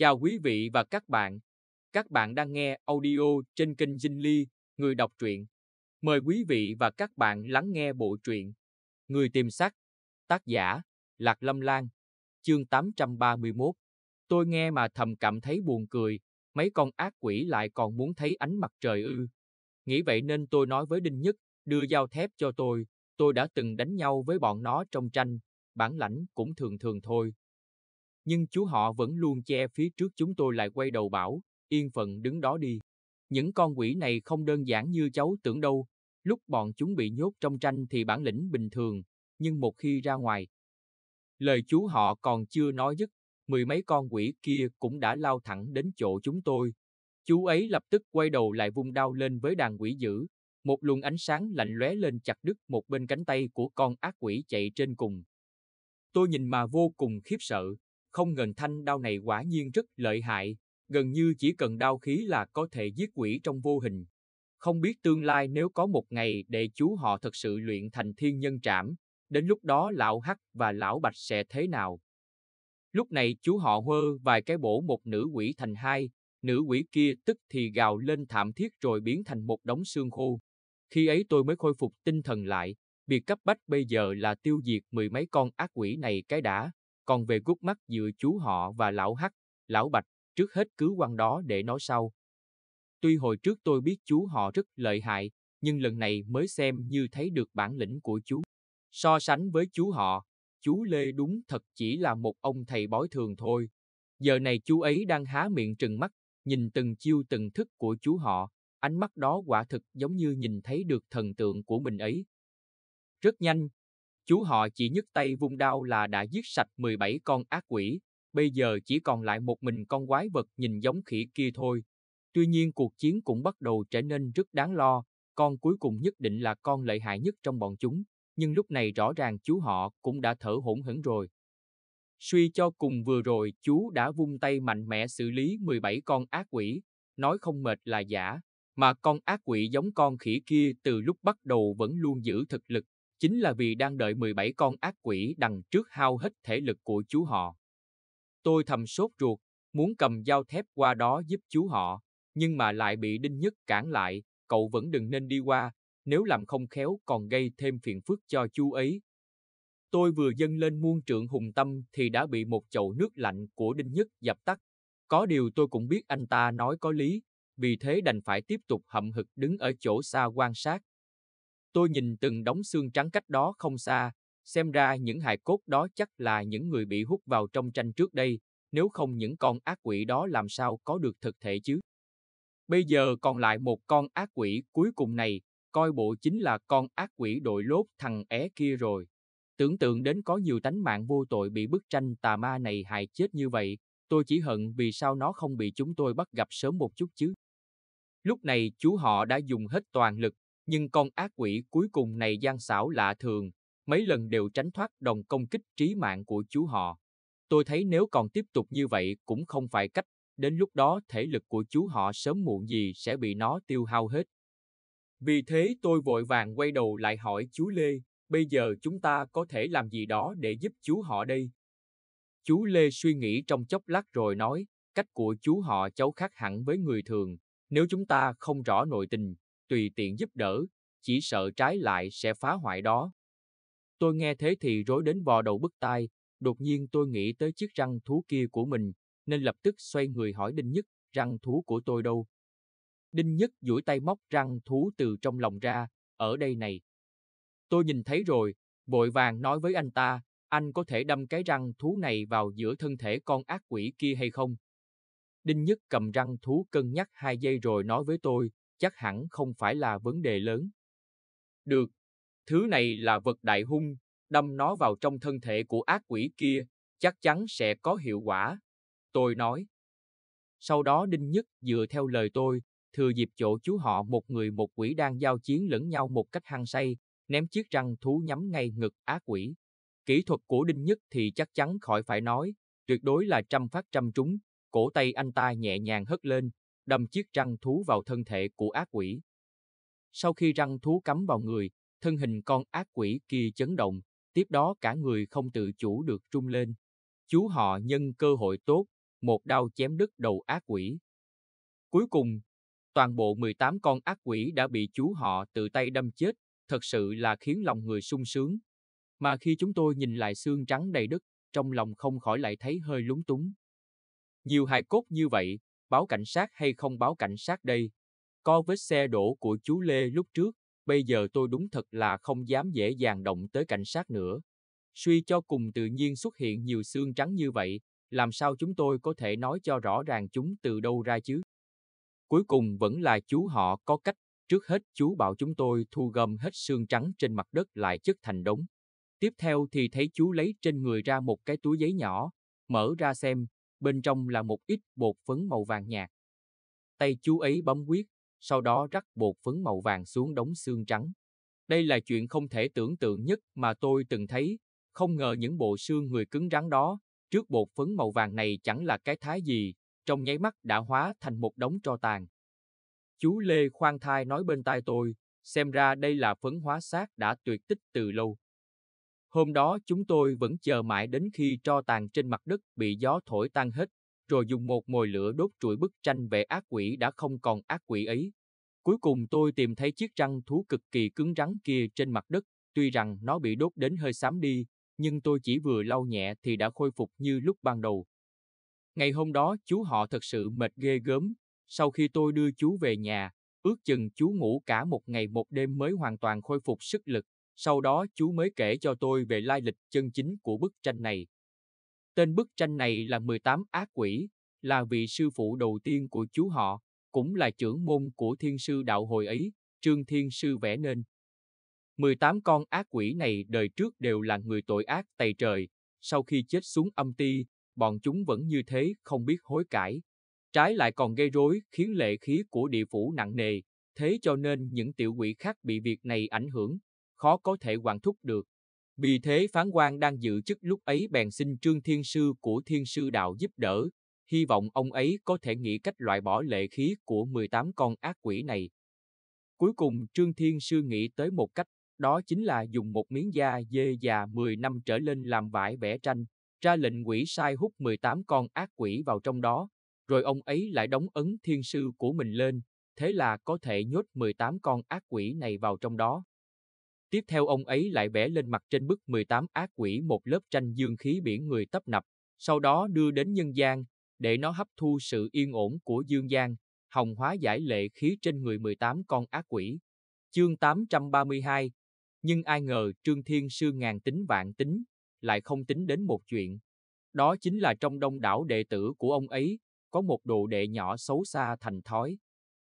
Chào quý vị và các bạn. Các bạn đang nghe audio trên kênh Dinh Ly, người đọc truyện. Mời quý vị và các bạn lắng nghe bộ truyện Người tìm sắc, tác giả Lạc Lâm Lan, chương 831. Tôi nghe mà thầm cảm thấy buồn cười, mấy con ác quỷ lại còn muốn thấy ánh mặt trời ư. Nghĩ vậy nên tôi nói với Đinh Nhất, đưa dao thép cho tôi, tôi đã từng đánh nhau với bọn nó trong tranh, bản lãnh cũng thường thường thôi, nhưng chú họ vẫn luôn che phía trước chúng tôi lại quay đầu bảo, yên phận đứng đó đi. Những con quỷ này không đơn giản như cháu tưởng đâu, lúc bọn chúng bị nhốt trong tranh thì bản lĩnh bình thường, nhưng một khi ra ngoài. Lời chú họ còn chưa nói dứt, mười mấy con quỷ kia cũng đã lao thẳng đến chỗ chúng tôi. Chú ấy lập tức quay đầu lại vung đao lên với đàn quỷ dữ, một luồng ánh sáng lạnh lóe lên chặt đứt một bên cánh tay của con ác quỷ chạy trên cùng. Tôi nhìn mà vô cùng khiếp sợ, không ngần thanh đao này quả nhiên rất lợi hại, gần như chỉ cần đao khí là có thể giết quỷ trong vô hình. Không biết tương lai nếu có một ngày đệ chú họ thật sự luyện thành thiên nhân trảm, đến lúc đó lão Hắc và lão Bạch sẽ thế nào? Lúc này chú họ hơ vài cái bổ một nữ quỷ thành hai, nữ quỷ kia tức thì gào lên thảm thiết rồi biến thành một đống xương khô. Khi ấy tôi mới khôi phục tinh thần lại, việc cấp bách bây giờ là tiêu diệt mười mấy con ác quỷ này cái đã. Còn về gút mắt giữa chú họ và lão Hắc, lão Bạch, trước hết cứ quan đó để nói sau. Tuy hồi trước tôi biết chú họ rất lợi hại, nhưng lần này mới xem như thấy được bản lĩnh của chú. So sánh với chú họ, chú Lê đúng thật chỉ là một ông thầy bói thường thôi. Giờ này chú ấy đang há miệng trừng mắt, nhìn từng chiêu từng thức của chú họ, ánh mắt đó quả thực giống như nhìn thấy được thần tượng của mình ấy. Rất nhanh, Chú họ chỉ nhấc tay vung đao là đã giết sạch 17 con ác quỷ, bây giờ chỉ còn lại một mình con quái vật nhìn giống khỉ kia thôi. Tuy nhiên cuộc chiến cũng bắt đầu trở nên rất đáng lo, con cuối cùng nhất định là con lợi hại nhất trong bọn chúng, nhưng lúc này rõ ràng chú họ cũng đã thở hổn hển rồi. Suy cho cùng vừa rồi chú đã vung tay mạnh mẽ xử lý 17 con ác quỷ, nói không mệt là giả, mà con ác quỷ giống con khỉ kia từ lúc bắt đầu vẫn luôn giữ thực lực, chính là vì đang đợi 17 con ác quỷ đằng trước hao hết thể lực của chú họ. Tôi thầm sốt ruột, muốn cầm dao thép qua đó giúp chú họ, nhưng mà lại bị Đinh Nhất cản lại, cậu vẫn đừng nên đi qua, nếu làm không khéo còn gây thêm phiền phức cho chú ấy. Tôi vừa dâng lên muôn trượng hùng tâm thì đã bị một chậu nước lạnh của Đinh Nhất dập tắt. Có điều tôi cũng biết anh ta nói có lý, vì thế đành phải tiếp tục hậm hực đứng ở chỗ xa quan sát. Tôi nhìn từng đống xương trắng cách đó không xa, xem ra những hài cốt đó chắc là những người bị hút vào trong tranh trước đây, nếu không những con ác quỷ đó làm sao có được thực thể chứ. Bây giờ còn lại một con ác quỷ cuối cùng này, coi bộ chính là con ác quỷ đội lốt thằng é kia rồi. Tưởng tượng đến có nhiều tánh mạng vô tội bị bức tranh tà ma này hại chết như vậy, tôi chỉ hận vì sao nó không bị chúng tôi bắt gặp sớm một chút chứ. Lúc này chú họ đã dùng hết toàn lực nhưng con ác quỷ cuối cùng này gian xảo lạ thường, mấy lần đều tránh thoát đòn công kích trí mạng của chú họ. Tôi thấy nếu còn tiếp tục như vậy cũng không phải cách, đến lúc đó thể lực của chú họ sớm muộn gì sẽ bị nó tiêu hao hết. Vì thế tôi vội vàng quay đầu lại hỏi chú Lê, bây giờ chúng ta có thể làm gì đó để giúp chú họ đây? Chú Lê suy nghĩ trong chốc lát rồi nói, cách của chú họ cháu khác hẳn với người thường, nếu chúng ta không rõ nội tình, tùy tiện giúp đỡ, chỉ sợ trái lại sẽ phá hoại đó. Tôi nghe thế thì rối đến vò đầu bức tai, đột nhiên tôi nghĩ tới chiếc răng thú kia của mình, nên lập tức xoay người hỏi Đinh Nhất, răng thú của tôi đâu? Đinh Nhất duỗi tay móc răng thú từ trong lòng ra, ở đây này. Tôi nhìn thấy rồi, vội vàng nói với anh ta, anh có thể đâm cái răng thú này vào giữa thân thể con ác quỷ kia hay không? Đinh Nhất cầm răng thú cân nhắc hai giây rồi nói với tôi, chắc hẳn không phải là vấn đề lớn. Được, thứ này là vật đại hung, đâm nó vào trong thân thể của ác quỷ kia, chắc chắn sẽ có hiệu quả. Tôi nói. Sau đó Đinh Nhất dựa theo lời tôi, thừa dịp chỗ chú họ một người một quỷ đang giao chiến lẫn nhau một cách hăng say, ném chiếc răng thú nhắm ngay ngực ác quỷ. Kỹ thuật của Đinh Nhất thì chắc chắn khỏi phải nói, tuyệt đối là trăm phát trăm trúng, cổ tay anh ta nhẹ nhàng hất lên, đâm chiếc răng thú vào thân thể của ác quỷ. Sau khi răng thú cắm vào người, thân hình con ác quỷ kia chấn động, tiếp đó cả người không tự chủ được trung lên. Chú họ nhân cơ hội tốt, một đao chém đứt đầu ác quỷ. Cuối cùng, toàn bộ 18 con ác quỷ đã bị chú họ tự tay đâm chết, thật sự là khiến lòng người sung sướng. Mà khi chúng tôi nhìn lại xương trắng đầy đất, trong lòng không khỏi lại thấy hơi lúng túng. Nhiều hài cốt như vậy, báo cảnh sát hay không báo cảnh sát đây? Co vết xe đổ của chú Lê lúc trước, bây giờ tôi đúng thật là không dám dễ dàng động tới cảnh sát nữa. Suy cho cùng tự nhiên xuất hiện nhiều xương trắng như vậy, làm sao chúng tôi có thể nói cho rõ ràng chúng từ đâu ra chứ? Cuối cùng vẫn là chú họ có cách, trước hết chú bảo chúng tôi thu gom hết xương trắng trên mặt đất lại chất thành đống. Tiếp theo thì thấy chú lấy trên người ra một cái túi giấy nhỏ, mở ra xem, bên trong là một ít bột phấn màu vàng nhạt. Tay chú ấy bấm quyết, sau đó rắc bột phấn màu vàng xuống đống xương trắng. Đây là chuyện không thể tưởng tượng nhất mà tôi từng thấy, không ngờ những bộ xương người cứng rắn đó, trước bột phấn màu vàng này chẳng là cái thái gì, trong nháy mắt đã hóa thành một đống tro tàn. Chú Lê khoan thai nói bên tai tôi, xem ra đây là phấn hóa xác đã tuyệt tích từ lâu. Hôm đó chúng tôi vẫn chờ mãi đến khi tro tàn trên mặt đất bị gió thổi tan hết, rồi dùng một mồi lửa đốt trụi bức tranh về ác quỷ đã không còn ác quỷ ấy. Cuối cùng tôi tìm thấy chiếc răng thú cực kỳ cứng rắn kia trên mặt đất, tuy rằng nó bị đốt đến hơi xám đi, nhưng tôi chỉ vừa lau nhẹ thì đã khôi phục như lúc ban đầu. Ngày hôm đó chú họ thật sự mệt ghê gớm, sau khi tôi đưa chú về nhà, ước chừng chú ngủ cả một ngày một đêm mới hoàn toàn khôi phục sức lực, sau đó chú mới kể cho tôi về lai lịch chân chính của bức tranh này. Tên bức tranh này là 18 ác quỷ, là vị sư phụ đầu tiên của chú họ, cũng là trưởng môn của thiên sư đạo hồi ấy, Trương Thiên Sư vẽ nên. 18 con ác quỷ này đời trước đều là người tội ác tày trời, sau khi chết xuống âm ti, bọn chúng vẫn như thế không biết hối cải. Trái lại còn gây rối khiến lệ khí của địa phủ nặng nề, thế cho nên những tiểu quỷ khác bị việc này ảnh hưởng, khó có thể hoàn thúc được. Vì thế phán quan đang giữ chức lúc ấy bèn xin Trương Thiên Sư của Thiên Sư Đạo giúp đỡ, hy vọng ông ấy có thể nghĩ cách loại bỏ lệ khí của 18 con ác quỷ này. Cuối cùng Trương Thiên Sư nghĩ tới một cách, đó chính là dùng một miếng da dê già 10 năm trở lên làm vải vẽ tranh, ra lệnh quỷ sai hút 18 con ác quỷ vào trong đó, rồi ông ấy lại đóng ấn thiên sư của mình lên, thế là có thể nhốt 18 con ác quỷ này vào trong đó. Tiếp theo ông ấy lại vẽ lên mặt trên bức 18 ác quỷ một lớp tranh dương khí biển người tấp nập, sau đó đưa đến nhân gian, để nó hấp thu sự yên ổn của dương gian, hồng hóa giải lệ khí trên người 18 con ác quỷ. Chương 832 Nhưng ai ngờ Trương Thiên Sư ngàn tính vạn tính, lại không tính đến một chuyện. Đó chính là trong đông đảo đệ tử của ông ấy, có một đồ đệ nhỏ xấu xa thành thói.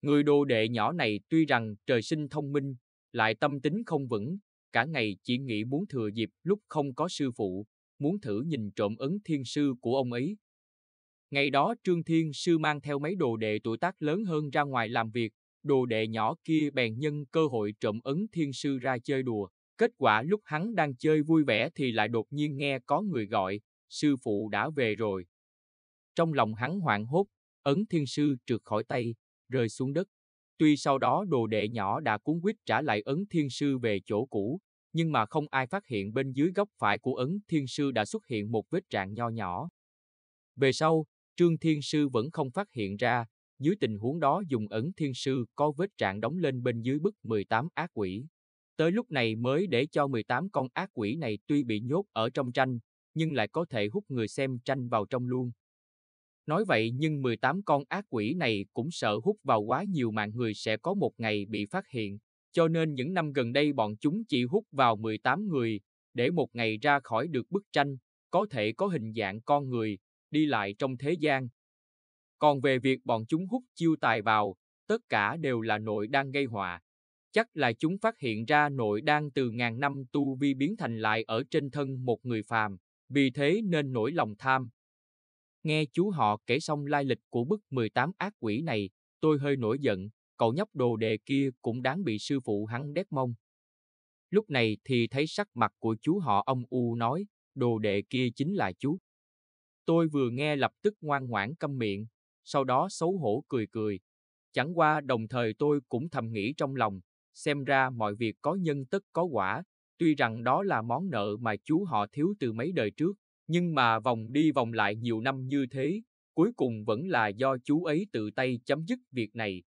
Người đồ đệ nhỏ này tuy rằng trời sinh thông minh, lại tâm tính không vững, cả ngày chỉ nghĩ muốn thừa dịp lúc không có sư phụ, muốn thử nhìn trộm ấn thiên sư của ông ấy. Ngày đó Trương Thiên Sư mang theo mấy đồ đệ tuổi tác lớn hơn ra ngoài làm việc, đồ đệ nhỏ kia bèn nhân cơ hội trộm ấn thiên sư ra chơi đùa. Kết quả lúc hắn đang chơi vui vẻ thì lại đột nhiên nghe có người gọi, sư phụ đã về rồi. Trong lòng hắn hoảng hốt, ấn thiên sư trượt khỏi tay, rơi xuống đất. Tuy sau đó đồ đệ nhỏ đã cuốn quýt trả lại ấn thiên sư về chỗ cũ, nhưng mà không ai phát hiện bên dưới góc phải của ấn thiên sư đã xuất hiện một vết trạng nho nhỏ. Về sau, Trương Thiên Sư vẫn không phát hiện ra, dưới tình huống đó dùng ấn thiên sư có vết trạng đóng lên bên dưới bức 18 ác quỷ. Tới lúc này mới để cho 18 con ác quỷ này tuy bị nhốt ở trong tranh, nhưng lại có thể hút người xem tranh vào trong luôn. Nói vậy nhưng 18 con ác quỷ này cũng sợ hút vào quá nhiều mạng người sẽ có một ngày bị phát hiện, cho nên những năm gần đây bọn chúng chỉ hút vào 18 người, để một ngày ra khỏi được bức tranh, có thể có hình dạng con người, đi lại trong thế gian. Còn về việc bọn chúng hút chiêu tài vào, tất cả đều là nội đang gây họa. Chắc là chúng phát hiện ra nội đang từ ngàn năm tu vi biến thành lại ở trên thân một người phàm, vì thế nên nổi lòng tham, Nghe chú họ kể xong lai lịch của bức 18 ác quỷ này, tôi hơi nổi giận, cậu nhóc đồ đệ kia cũng đáng bị sư phụ hắn đét mông. Lúc này thì thấy sắc mặt của chú họ ông U nói, đồ đệ kia chính là chú. Tôi vừa nghe lập tức ngoan ngoãn câm miệng, sau đó xấu hổ cười cười. Chẳng qua đồng thời tôi cũng thầm nghĩ trong lòng, xem ra mọi việc có nhân tất có quả, tuy rằng đó là món nợ mà chú họ thiếu từ mấy đời trước, nhưng mà vòng đi vòng lại nhiều năm như thế, cuối cùng vẫn là do chú ấy tự tay chấm dứt việc này.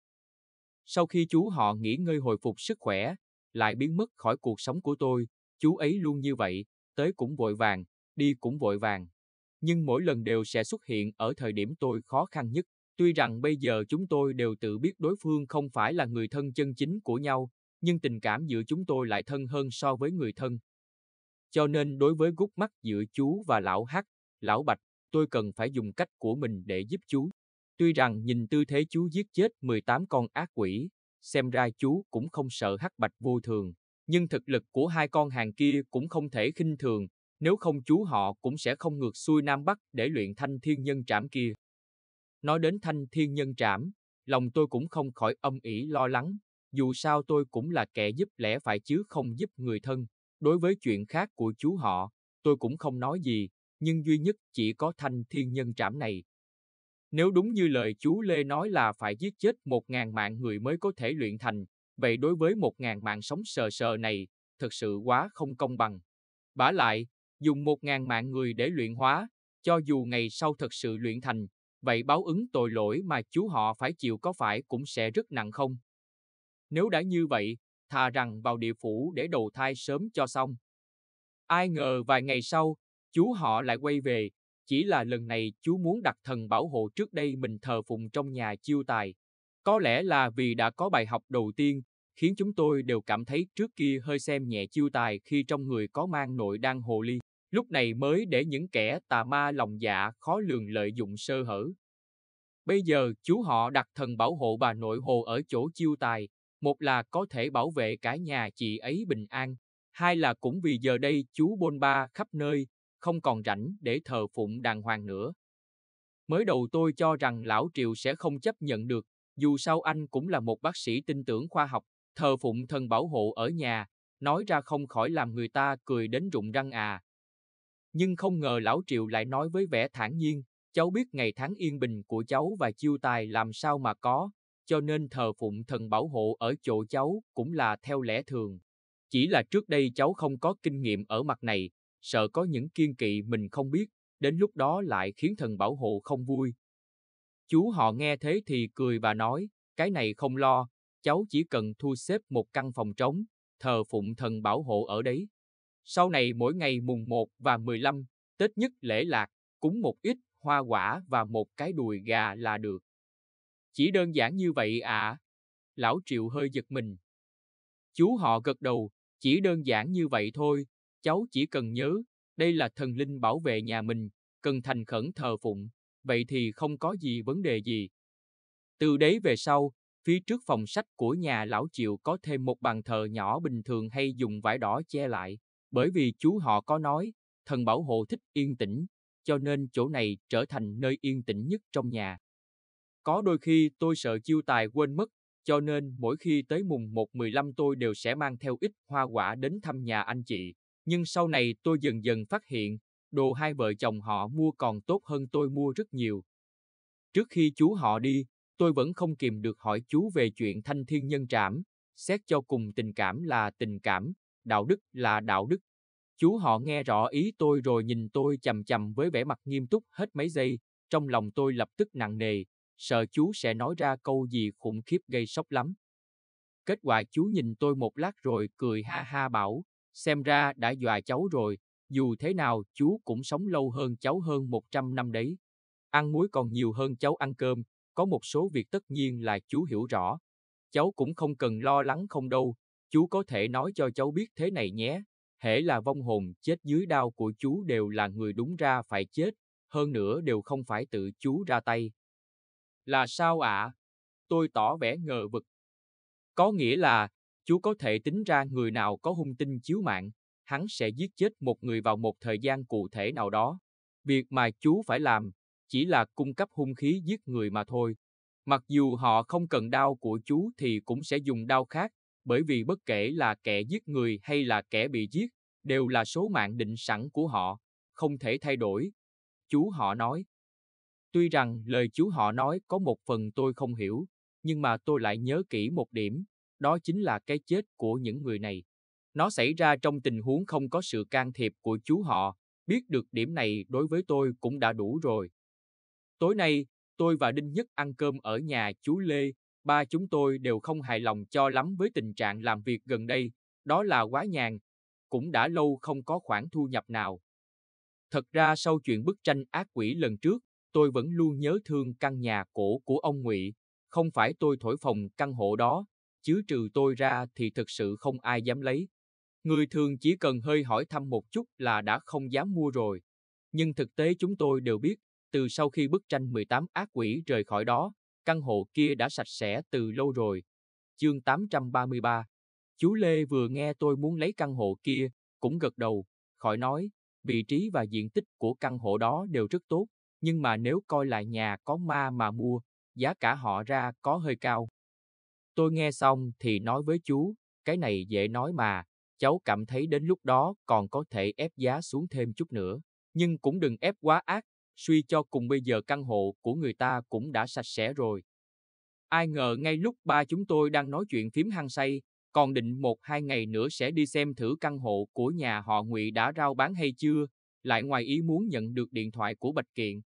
Sau khi chú họ nghỉ ngơi hồi phục sức khỏe, lại biến mất khỏi cuộc sống của tôi, chú ấy luôn như vậy, tới cũng vội vàng, đi cũng vội vàng. Nhưng mỗi lần đều sẽ xuất hiện ở thời điểm tôi khó khăn nhất. Tuy rằng bây giờ chúng tôi đều tự biết đối phương không phải là người thân chân chính của nhau, nhưng tình cảm giữa chúng tôi lại thân hơn so với người thân, cho nên đối với gút mắt giữa chú và lão Hắc, lão Bạch, tôi cần phải dùng cách của mình để giúp chú. Tuy rằng nhìn tư thế chú giết chết 18 con ác quỷ, xem ra chú cũng không sợ Hắc Bạch vô thường, nhưng thực lực của hai con hàng kia cũng không thể khinh thường, nếu không chú họ cũng sẽ không ngược xuôi Nam Bắc để luyện thanh thiên nhân trảm kia. Nói đến thanh thiên nhân trảm, lòng tôi cũng không khỏi âm ỉ lo lắng, dù sao tôi cũng là kẻ giúp lẽ phải chứ không giúp người thân. Đối với chuyện khác của chú họ, tôi cũng không nói gì, nhưng duy nhất chỉ có thanh thiên nhân trảm này. Nếu đúng như lời chú Lê nói là phải giết chết một ngàn mạng người mới có thể luyện thành, vậy đối với một ngàn mạng sống sờ sờ này, thật sự quá không công bằng. Bả lại, dùng một ngàn mạng người để luyện hóa, cho dù ngày sau thật sự luyện thành, vậy báo ứng tội lỗi mà chú họ phải chịu có phải cũng sẽ rất nặng không? Nếu đã như vậy, thà rằng vào địa phủ để đầu thai sớm cho xong. Ai ngờ vài ngày sau, chú họ lại quay về, chỉ là lần này chú muốn đặt thần bảo hộ trước đây mình thờ phụng trong nhà chiêu tài. Có lẽ là vì đã có bài học đầu tiên, khiến chúng tôi đều cảm thấy trước kia hơi xem nhẹ chiêu tài khi trong người có mang nội đang hồ ly, lúc này mới để những kẻ tà ma lòng dạ khó lường lợi dụng sơ hở. Bây giờ chú họ đặt thần bảo hộ bà nội hồ ở chỗ chiêu tài, một là có thể bảo vệ cả nhà chị ấy bình an, hai là cũng vì giờ đây chú bôn ba khắp nơi, không còn rảnh để thờ phụng đàng hoàng nữa. Mới đầu tôi cho rằng lão Triệu sẽ không chấp nhận được, dù sao anh cũng là một bác sĩ tin tưởng khoa học, thờ phụng thần bảo hộ ở nhà, nói ra không khỏi làm người ta cười đến rụng răng à. Nhưng không ngờ lão Triệu lại nói với vẻ thản nhiên, cháu biết ngày tháng yên bình của cháu và chiêu tài làm sao mà có, cho nên thờ phụng thần bảo hộ ở chỗ cháu cũng là theo lẽ thường. Chỉ là trước đây cháu không có kinh nghiệm ở mặt này, sợ có những kiên kỵ mình không biết, đến lúc đó lại khiến thần bảo hộ không vui. Chú họ nghe thế thì cười và nói, cái này không lo, cháu chỉ cần thu xếp một căn phòng trống, thờ phụng thần bảo hộ ở đấy. Sau này mỗi ngày mùng 1 và 15, Tết nhất lễ lạc, cúng một ít hoa quả và một cái đùi gà là được. Chỉ đơn giản như vậy à? Lão Triệu hơi giật mình. Chú họ gật đầu, chỉ đơn giản như vậy thôi, cháu chỉ cần nhớ, đây là thần linh bảo vệ nhà mình, cần thành khẩn thờ phụng, vậy thì không có gì vấn đề gì. Từ đấy về sau, phía trước phòng sách của nhà lão Triệu có thêm một bàn thờ nhỏ bình thường hay dùng vải đỏ che lại, bởi vì chú họ có nói, thần bảo hộ thích yên tĩnh, cho nên chỗ này trở thành nơi yên tĩnh nhất trong nhà. Có đôi khi tôi sợ chiêu tài quên mất, cho nên mỗi khi tới mùng 1-15 tôi đều sẽ mang theo ít hoa quả đến thăm nhà anh chị. Nhưng sau này tôi dần dần phát hiện, đồ hai vợ chồng họ mua còn tốt hơn tôi mua rất nhiều. Trước khi chú họ đi, tôi vẫn không kìm được hỏi chú về chuyện thanh thiên nhân trảm, xét cho cùng tình cảm là tình cảm, đạo đức là đạo đức. Chú họ nghe rõ ý tôi rồi nhìn tôi chầm chầm với vẻ mặt nghiêm túc hết mấy giây, trong lòng tôi lập tức nặng nề, sợ chú sẽ nói ra câu gì khủng khiếp gây sốc lắm. Kết quả chú nhìn tôi một lát rồi cười ha ha bảo, xem ra đã dọa cháu rồi, dù thế nào chú cũng sống lâu hơn cháu hơn 100 năm đấy. Ăn muối còn nhiều hơn cháu ăn cơm, có một số việc tất nhiên là chú hiểu rõ. Cháu cũng không cần lo lắng không đâu, chú có thể nói cho cháu biết thế này nhé. Hễ là vong hồn chết dưới đao của chú đều là người đúng ra phải chết, hơn nữa đều không phải tự chú ra tay, là sao ạ? À? Tôi tỏ vẻ ngờ vực. Có nghĩa là, chú có thể tính ra người nào có hung tinh chiếu mạng, hắn sẽ giết chết một người vào một thời gian cụ thể nào đó. Việc mà chú phải làm chỉ là cung cấp hung khí giết người mà thôi. Mặc dù họ không cần đau của chú thì cũng sẽ dùng đau khác, bởi vì bất kể là kẻ giết người hay là kẻ bị giết, đều là số mạng định sẵn của họ, không thể thay đổi. Chú họ nói. Tuy rằng lời chú họ nói có một phần tôi không hiểu, nhưng mà tôi lại nhớ kỹ một điểm, đó chính là cái chết của những người này. Nó xảy ra trong tình huống không có sự can thiệp của chú họ, biết được điểm này đối với tôi cũng đã đủ rồi. Tối nay, tôi và Đinh Nhất ăn cơm ở nhà chú Lê, ba chúng tôi đều không hài lòng cho lắm với tình trạng làm việc gần đây, đó là quá nhàn, cũng đã lâu không có khoản thu nhập nào. Thật ra sau chuyện bức tranh ác quỷ lần trước, tôi vẫn luôn nhớ thương căn nhà cổ của ông Ngụy, không phải tôi thổi phòng căn hộ đó, chứ trừ tôi ra thì thực sự không ai dám lấy. Người thường chỉ cần hơi hỏi thăm một chút là đã không dám mua rồi. Nhưng thực tế chúng tôi đều biết, từ sau khi bức tranh 18 ác quỷ rời khỏi đó, căn hộ kia đã sạch sẽ từ lâu rồi. Chương 833 Chú Lê vừa nghe tôi muốn lấy căn hộ kia, cũng gật đầu, khỏi nói, vị trí và diện tích của căn hộ đó đều rất tốt, nhưng mà nếu coi lại nhà có ma mà mua, giá cả họ ra có hơi cao. Tôi nghe xong thì nói với chú, cái này dễ nói mà, cháu cảm thấy đến lúc đó còn có thể ép giá xuống thêm chút nữa. Nhưng cũng đừng ép quá ác, suy cho cùng bây giờ căn hộ của người ta cũng đã sạch sẽ rồi. Ai ngờ ngay lúc ba chúng tôi đang nói chuyện phím hăng say, còn định một hai ngày nữa sẽ đi xem thử căn hộ của nhà họ Ngụy đã rao bán hay chưa, lại ngoài ý muốn nhận được điện thoại của Bạch Kiện,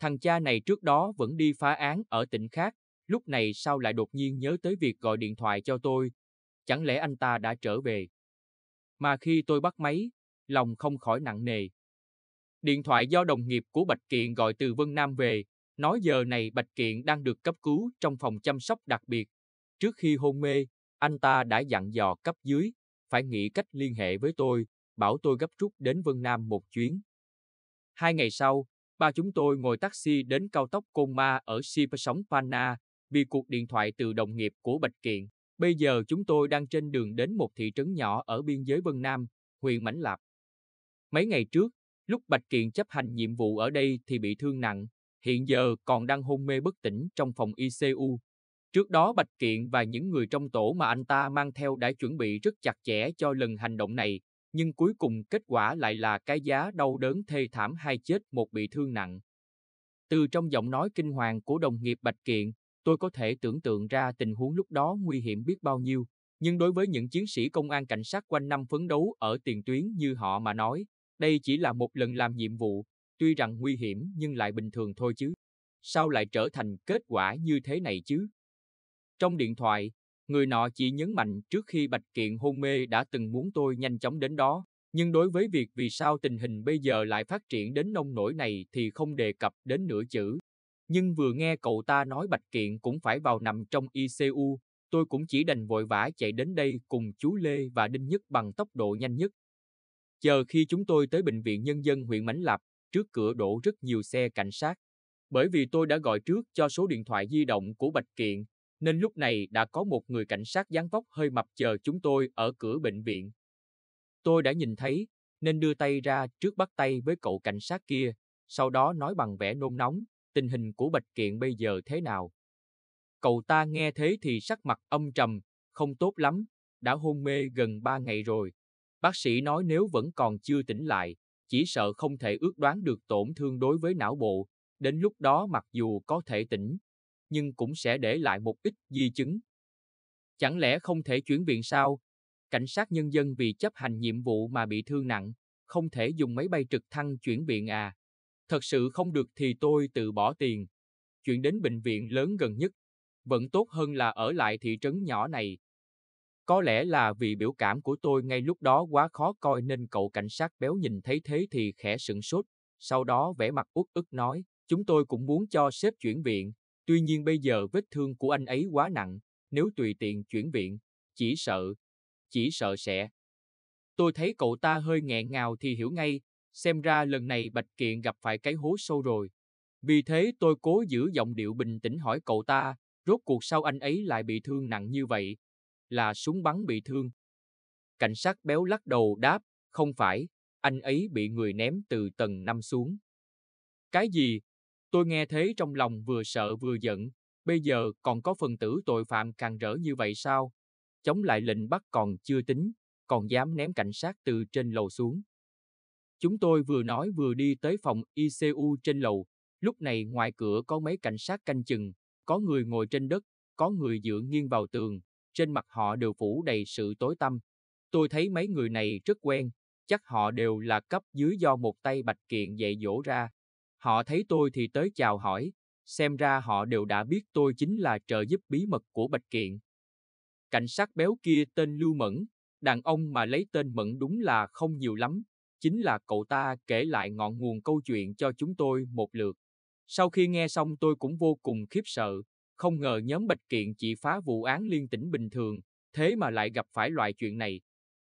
Thằng cha này trước đó vẫn đi phá án ở tỉnh khác, lúc này sao lại đột nhiên nhớ tới việc gọi điện thoại cho tôi? Chẳng lẽ anh ta đã trở về? Mà khi tôi bắt máy, lòng không khỏi nặng nề. Điện thoại do đồng nghiệp của Bạch Kiện gọi từ Vân Nam về, nói giờ này Bạch Kiện đang được cấp cứu trong phòng chăm sóc đặc biệt. Trước khi hôn mê, anh ta đã dặn dò cấp dưới, phải nghĩ cách liên hệ với tôi, bảo tôi gấp rút đến Vân Nam một chuyến. Hai ngày sau, Ba chúng tôi ngồi taxi đến cao tốc Côn Ma ở Sipasóng Pana vì cuộc điện thoại từ đồng nghiệp của Bạch Kiện. Bây giờ chúng tôi đang trên đường đến một thị trấn nhỏ ở biên giới Vân Nam, huyện Mãnh Lạp. Mấy ngày trước, lúc Bạch Kiện chấp hành nhiệm vụ ở đây thì bị thương nặng, hiện giờ còn đang hôn mê bất tỉnh trong phòng ICU. Trước đó Bạch Kiện và những người trong tổ mà anh ta mang theo đã chuẩn bị rất chặt chẽ cho lần hành động này, nhưng cuối cùng kết quả lại là cái giá đau đớn thê thảm hai chết một bị thương nặng. Từ trong giọng nói kinh hoàng của đồng nghiệp Bạch Kiện, tôi có thể tưởng tượng ra tình huống lúc đó nguy hiểm biết bao nhiêu, nhưng đối với những chiến sĩ công an cảnh sát quanh năm phấn đấu ở tiền tuyến như họ mà nói, đây chỉ là một lần làm nhiệm vụ, tuy rằng nguy hiểm nhưng lại bình thường thôi chứ. Sao lại trở thành kết quả như thế này chứ? Trong điện thoại, người nọ chỉ nhấn mạnh trước khi Bạch Kiện hôn mê đã từng muốn tôi nhanh chóng đến đó, nhưng đối với việc vì sao tình hình bây giờ lại phát triển đến nông nổi này thì không đề cập đến nửa chữ. Nhưng vừa nghe cậu ta nói Bạch Kiện cũng phải vào nằm trong ICU, tôi cũng chỉ đành vội vã chạy đến đây cùng chú Lê và Đinh Nhất bằng tốc độ nhanh nhất. Chờ khi chúng tôi tới Bệnh viện Nhân dân huyện Mãnh Lạp, trước cửa đổ rất nhiều xe cảnh sát. Bởi vì tôi đã gọi trước cho số điện thoại di động của Bạch Kiện nên lúc này đã có một người cảnh sát dáng vóc hơi mập chờ chúng tôi ở cửa bệnh viện. Tôi đã nhìn thấy, nên đưa tay ra trước bắt tay với cậu cảnh sát kia, sau đó nói bằng vẻ nôn nóng, tình hình của Bạch Kiện bây giờ thế nào. Cậu ta nghe thế thì sắc mặt âm trầm, không tốt lắm, đã hôn mê gần 3 ngày rồi. Bác sĩ nói nếu vẫn còn chưa tỉnh lại, chỉ sợ không thể ước đoán được tổn thương đối với não bộ, đến lúc đó mặc dù có thể tỉnh, nhưng cũng sẽ để lại một ít di chứng. Chẳng lẽ không thể chuyển viện sao? Cảnh sát nhân dân vì chấp hành nhiệm vụ mà bị thương nặng, không thể dùng máy bay trực thăng chuyển viện à? Thật sự không được thì tôi tự bỏ tiền. Chuyển đến bệnh viện lớn gần nhất, vẫn tốt hơn là ở lại thị trấn nhỏ này. Có lẽ là vì biểu cảm của tôi ngay lúc đó quá khó coi nên cậu cảnh sát béo nhìn thấy thế thì khẽ sửng sốt, sau đó vẻ mặt uất ức nói, chúng tôi cũng muốn cho sếp chuyển viện, Tuy nhiên bây giờ vết thương của anh ấy quá nặng, nếu tùy tiện chuyển viện, chỉ sợ, chỉ sợ sẽ. Tôi thấy cậu ta hơi nghẹn ngào thì hiểu ngay, xem ra lần này Bạch Kiện gặp phải cái hố sâu rồi. Vì thế tôi cố giữ giọng điệu bình tĩnh hỏi cậu ta, rốt cuộc sao anh ấy lại bị thương nặng như vậy? Là súng bắn bị thương. Cảnh sát béo lắc đầu đáp, không phải, anh ấy bị người ném từ tầng 5 xuống. Cái gì? Tôi nghe thế trong lòng vừa sợ vừa giận, bây giờ còn có phần tử tội phạm càng rỡ như vậy sao? Chống lại lệnh bắt còn chưa tính, còn dám ném cảnh sát từ trên lầu xuống. Chúng tôi vừa nói vừa đi tới phòng ICU trên lầu, lúc này ngoài cửa có mấy cảnh sát canh chừng, có người ngồi trên đất, có người dựa nghiêng vào tường, trên mặt họ đều phủ đầy sự tối tăm. Tôi thấy mấy người này rất quen, chắc họ đều là cấp dưới do một tay Bạch Kiện dạy dỗ ra, Họ thấy tôi thì tới chào hỏi, xem ra họ đều đã biết tôi chính là trợ giúp bí mật của Bạch Kiện. Cảnh sát béo kia tên Lưu Mẫn, đàn ông mà lấy tên Mẫn đúng là không nhiều lắm, chính là cậu ta kể lại ngọn nguồn câu chuyện cho chúng tôi một lượt. Sau khi nghe xong tôi cũng vô cùng khiếp sợ, không ngờ nhóm Bạch Kiện chỉ phá vụ án liên tỉnh bình thường, thế mà lại gặp phải loại chuyện này.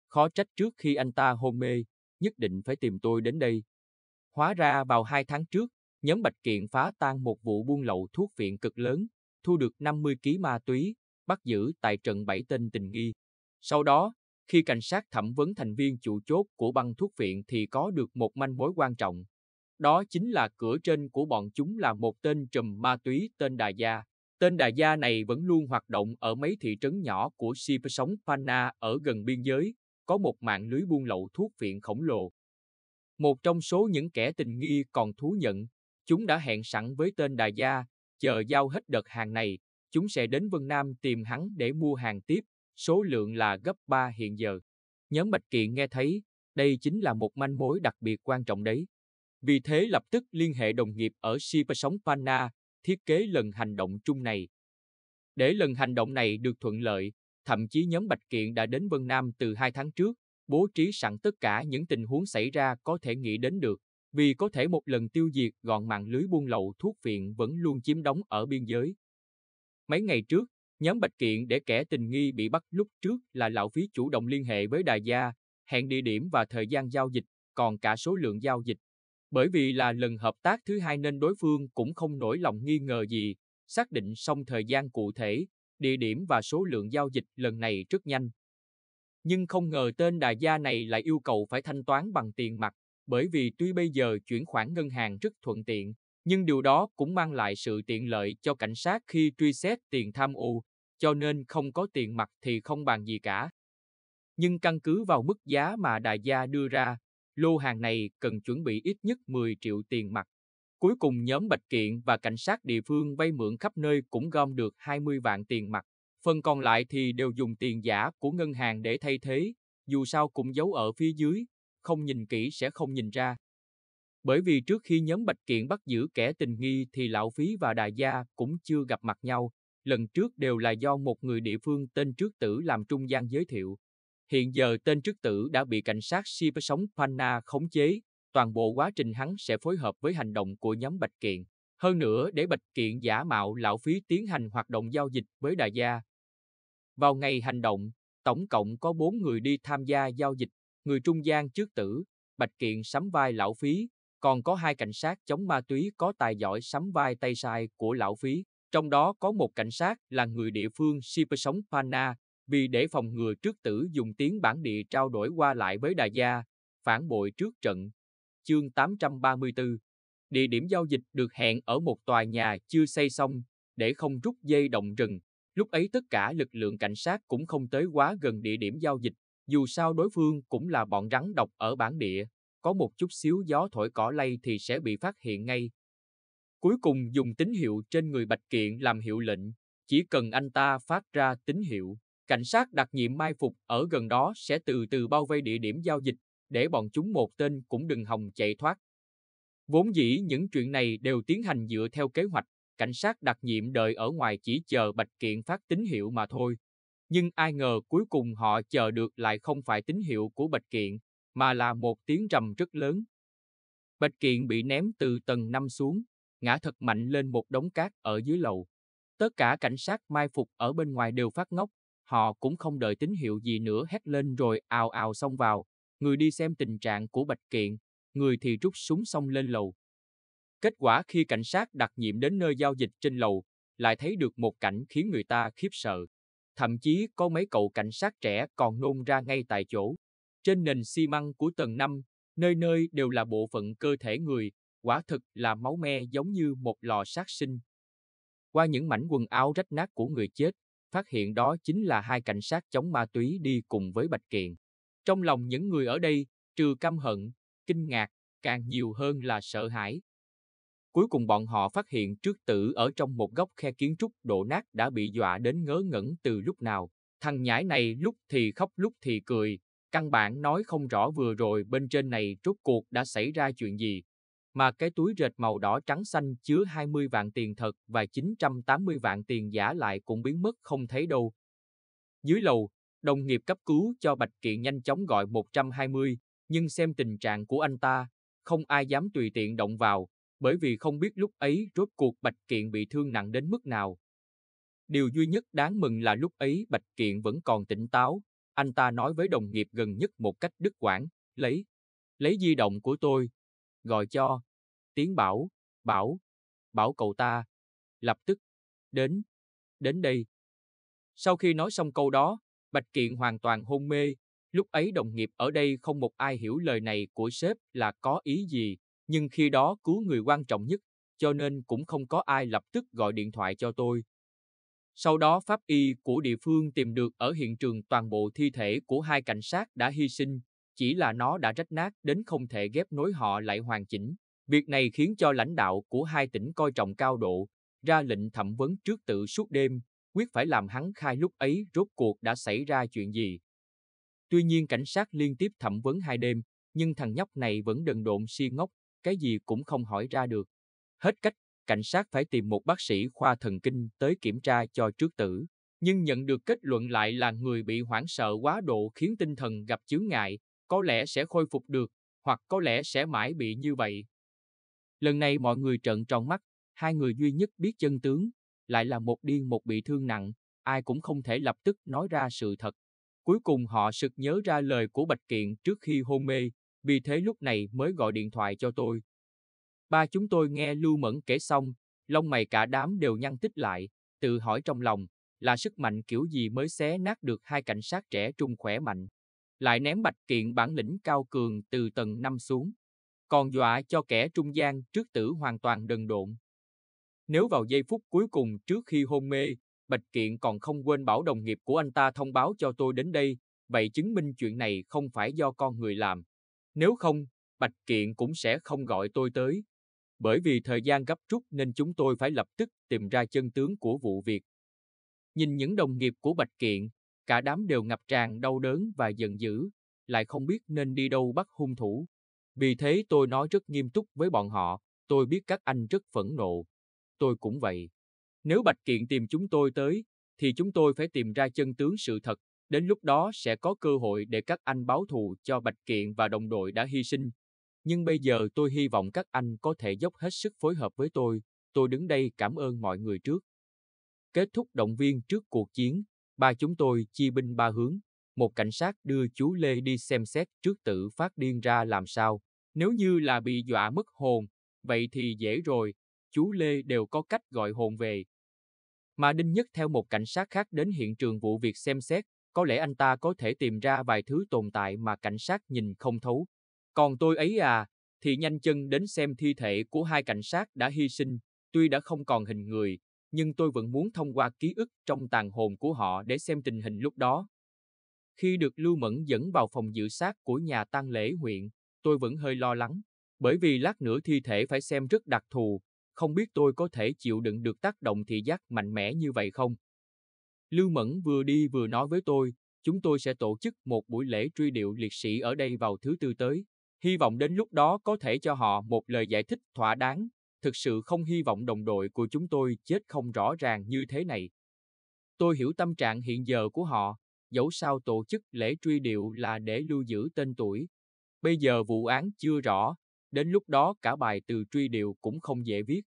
Khó trách trước khi anh ta hôn mê, nhất định phải tìm tôi đến đây, Hóa ra vào hai tháng trước, nhóm Bạch Kiện phá tan một vụ buôn lậu thuốc viện cực lớn, thu được 50 kg ma túy, bắt giữ tại trận bảy tên tình nghi. Sau đó, khi cảnh sát thẩm vấn thành viên chủ chốt của băng thuốc viện thì có được một manh mối quan trọng. Đó chính là cửa trên của bọn chúng là một tên trùm ma túy tên Đà Gia. Tên Đà Gia này vẫn luôn hoạt động ở mấy thị trấn nhỏ của Sống Pana ở gần biên giới, có một mạng lưới buôn lậu thuốc viện khổng lồ. Một trong số những kẻ tình nghi còn thú nhận, chúng đã hẹn sẵn với tên đại Gia, chờ giao hết đợt hàng này, chúng sẽ đến Vân Nam tìm hắn để mua hàng tiếp, số lượng là gấp 3 hiện giờ. Nhóm Bạch Kiện nghe thấy, đây chính là một manh mối đặc biệt quan trọng đấy. Vì thế lập tức liên hệ đồng nghiệp ở Sipasóng Pana, thiết kế lần hành động chung này. Để lần hành động này được thuận lợi, thậm chí nhóm Bạch Kiện đã đến Vân Nam từ 2 tháng trước, bố trí sẵn tất cả những tình huống xảy ra có thể nghĩ đến được, vì có thể một lần tiêu diệt gọn mạng lưới buôn lậu thuốc viện vẫn luôn chiếm đóng ở biên giới. Mấy ngày trước, nhóm Bạch Kiện để kẻ tình nghi bị bắt lúc trước là lão phí chủ động liên hệ với Đà Gia, hẹn địa điểm và thời gian giao dịch, còn cả số lượng giao dịch. Bởi vì là lần hợp tác thứ hai nên đối phương cũng không nổi lòng nghi ngờ gì, xác định xong thời gian cụ thể, địa điểm và số lượng giao dịch lần này rất nhanh, nhưng không ngờ tên đại gia này lại yêu cầu phải thanh toán bằng tiền mặt, bởi vì tuy bây giờ chuyển khoản ngân hàng rất thuận tiện, nhưng điều đó cũng mang lại sự tiện lợi cho cảnh sát khi truy xét tiền tham ô, cho nên không có tiền mặt thì không bàn gì cả. Nhưng căn cứ vào mức giá mà đại gia đưa ra, lô hàng này cần chuẩn bị ít nhất 10 triệu tiền mặt. Cuối cùng nhóm Bạch Kiện và cảnh sát địa phương vay mượn khắp nơi cũng gom được 20 vạn tiền mặt phần còn lại thì đều dùng tiền giả của ngân hàng để thay thế, dù sao cũng giấu ở phía dưới, không nhìn kỹ sẽ không nhìn ra. Bởi vì trước khi nhóm Bạch Kiện bắt giữ kẻ tình nghi thì Lão Phí và Đại Gia cũng chưa gặp mặt nhau, lần trước đều là do một người địa phương tên Trước Tử làm trung gian giới thiệu. Hiện giờ tên Trước Tử đã bị cảnh sát Sipa Sống Panna khống chế, toàn bộ quá trình hắn sẽ phối hợp với hành động của nhóm Bạch Kiện. Hơn nữa, để Bạch Kiện giả mạo lão phí tiến hành hoạt động giao dịch với đại gia, vào ngày hành động, tổng cộng có bốn người đi tham gia giao dịch, người trung gian trước tử, Bạch Kiện sắm vai lão phí, còn có hai cảnh sát chống ma túy có tài giỏi sắm vai tay sai của lão phí. Trong đó có một cảnh sát là người địa phương sống Pana, vì để phòng ngừa trước tử dùng tiếng bản địa trao đổi qua lại với đại gia, phản bội trước trận. Chương 834 Địa điểm giao dịch được hẹn ở một tòa nhà chưa xây xong, để không rút dây động rừng. Lúc ấy tất cả lực lượng cảnh sát cũng không tới quá gần địa điểm giao dịch, dù sao đối phương cũng là bọn rắn độc ở bản địa, có một chút xíu gió thổi cỏ lay thì sẽ bị phát hiện ngay. Cuối cùng dùng tín hiệu trên người Bạch Kiện làm hiệu lệnh, chỉ cần anh ta phát ra tín hiệu, cảnh sát đặc nhiệm mai phục ở gần đó sẽ từ từ bao vây địa điểm giao dịch, để bọn chúng một tên cũng đừng hòng chạy thoát. Vốn dĩ những chuyện này đều tiến hành dựa theo kế hoạch, cảnh sát đặc nhiệm đợi ở ngoài chỉ chờ Bạch Kiện phát tín hiệu mà thôi. Nhưng ai ngờ cuối cùng họ chờ được lại không phải tín hiệu của Bạch Kiện, mà là một tiếng rầm rất lớn. Bạch Kiện bị ném từ tầng năm xuống, ngã thật mạnh lên một đống cát ở dưới lầu. Tất cả cảnh sát mai phục ở bên ngoài đều phát ngốc, họ cũng không đợi tín hiệu gì nữa hét lên rồi ào ào xông vào. Người đi xem tình trạng của Bạch Kiện, người thì rút súng xông lên lầu, Kết quả khi cảnh sát đặc nhiệm đến nơi giao dịch trên lầu, lại thấy được một cảnh khiến người ta khiếp sợ. Thậm chí có mấy cậu cảnh sát trẻ còn nôn ra ngay tại chỗ. Trên nền xi măng của tầng 5, nơi nơi đều là bộ phận cơ thể người, quả thực là máu me giống như một lò sát sinh. Qua những mảnh quần áo rách nát của người chết, phát hiện đó chính là hai cảnh sát chống ma túy đi cùng với Bạch Kiện. Trong lòng những người ở đây, trừ căm hận, kinh ngạc, càng nhiều hơn là sợ hãi, Cuối cùng bọn họ phát hiện trước tử ở trong một góc khe kiến trúc đổ nát đã bị dọa đến ngớ ngẩn từ lúc nào. Thằng nhãi này lúc thì khóc lúc thì cười, căn bản nói không rõ vừa rồi bên trên này rốt cuộc đã xảy ra chuyện gì. Mà cái túi rệt màu đỏ trắng xanh chứa 20 vạn tiền thật và 980 vạn tiền giả lại cũng biến mất không thấy đâu. Dưới lầu, đồng nghiệp cấp cứu cho Bạch Kiện nhanh chóng gọi 120, nhưng xem tình trạng của anh ta, không ai dám tùy tiện động vào, bởi vì không biết lúc ấy rốt cuộc Bạch Kiện bị thương nặng đến mức nào. Điều duy nhất đáng mừng là lúc ấy Bạch Kiện vẫn còn tỉnh táo, anh ta nói với đồng nghiệp gần nhất một cách đứt quãng, lấy, lấy di động của tôi, gọi cho, tiếng bảo, bảo, bảo cậu ta, lập tức, đến, đến đây. Sau khi nói xong câu đó, Bạch Kiện hoàn toàn hôn mê, lúc ấy đồng nghiệp ở đây không một ai hiểu lời này của sếp là có ý gì, nhưng khi đó cứu người quan trọng nhất, cho nên cũng không có ai lập tức gọi điện thoại cho tôi. Sau đó pháp y của địa phương tìm được ở hiện trường toàn bộ thi thể của hai cảnh sát đã hy sinh, chỉ là nó đã rách nát đến không thể ghép nối họ lại hoàn chỉnh. Việc này khiến cho lãnh đạo của hai tỉnh coi trọng cao độ, ra lệnh thẩm vấn trước tự suốt đêm, quyết phải làm hắn khai lúc ấy rốt cuộc đã xảy ra chuyện gì. Tuy nhiên cảnh sát liên tiếp thẩm vấn hai đêm, nhưng thằng nhóc này vẫn đần độn si ngốc, cái gì cũng không hỏi ra được. Hết cách, cảnh sát phải tìm một bác sĩ khoa thần kinh tới kiểm tra cho trước tử, nhưng nhận được kết luận lại là người bị hoảng sợ quá độ khiến tinh thần gặp chướng ngại, có lẽ sẽ khôi phục được, hoặc có lẽ sẽ mãi bị như vậy. Lần này mọi người trợn tròn mắt, hai người duy nhất biết chân tướng, lại là một điên một bị thương nặng, ai cũng không thể lập tức nói ra sự thật. Cuối cùng họ sực nhớ ra lời của Bạch Kiện trước khi hôn mê, vì thế lúc này mới gọi điện thoại cho tôi. Ba chúng tôi nghe Lưu Mẫn kể xong, lông mày cả đám đều nhăn tích lại, tự hỏi trong lòng, là sức mạnh kiểu gì mới xé nát được hai cảnh sát trẻ trung khỏe mạnh. Lại ném bạch kiện bản lĩnh cao cường từ tầng 5 xuống. Còn dọa cho kẻ trung gian trước tử hoàn toàn đần độn. Nếu vào giây phút cuối cùng trước khi hôn mê, Bạch Kiện còn không quên bảo đồng nghiệp của anh ta thông báo cho tôi đến đây, vậy chứng minh chuyện này không phải do con người làm, nếu không, Bạch Kiện cũng sẽ không gọi tôi tới. Bởi vì thời gian gấp rút nên chúng tôi phải lập tức tìm ra chân tướng của vụ việc. Nhìn những đồng nghiệp của Bạch Kiện, cả đám đều ngập tràn đau đớn và giận dữ, lại không biết nên đi đâu bắt hung thủ. Vì thế tôi nói rất nghiêm túc với bọn họ, tôi biết các anh rất phẫn nộ. Tôi cũng vậy. Nếu Bạch Kiện tìm chúng tôi tới, thì chúng tôi phải tìm ra chân tướng sự thật Đến lúc đó sẽ có cơ hội để các anh báo thù cho Bạch Kiện và đồng đội đã hy sinh. Nhưng bây giờ tôi hy vọng các anh có thể dốc hết sức phối hợp với tôi. Tôi đứng đây cảm ơn mọi người trước. Kết thúc động viên trước cuộc chiến, ba chúng tôi chia binh ba hướng. Một cảnh sát đưa chú Lê đi xem xét trước tự phát điên ra làm sao. Nếu như là bị dọa mất hồn, vậy thì dễ rồi, chú Lê đều có cách gọi hồn về. Mà Đinh Nhất theo một cảnh sát khác đến hiện trường vụ việc xem xét, có lẽ anh ta có thể tìm ra vài thứ tồn tại mà cảnh sát nhìn không thấu. Còn tôi ấy à, thì nhanh chân đến xem thi thể của hai cảnh sát đã hy sinh, tuy đã không còn hình người, nhưng tôi vẫn muốn thông qua ký ức trong tàn hồn của họ để xem tình hình lúc đó. Khi được Lưu Mẫn dẫn vào phòng dự xác của nhà tang lễ huyện, tôi vẫn hơi lo lắng, bởi vì lát nữa thi thể phải xem rất đặc thù, không biết tôi có thể chịu đựng được tác động thị giác mạnh mẽ như vậy không. Lưu Mẫn vừa đi vừa nói với tôi, chúng tôi sẽ tổ chức một buổi lễ truy điệu liệt sĩ ở đây vào thứ tư tới. Hy vọng đến lúc đó có thể cho họ một lời giải thích thỏa đáng. Thực sự không hy vọng đồng đội của chúng tôi chết không rõ ràng như thế này. Tôi hiểu tâm trạng hiện giờ của họ, dẫu sao tổ chức lễ truy điệu là để lưu giữ tên tuổi. Bây giờ vụ án chưa rõ, đến lúc đó cả bài từ truy điệu cũng không dễ viết.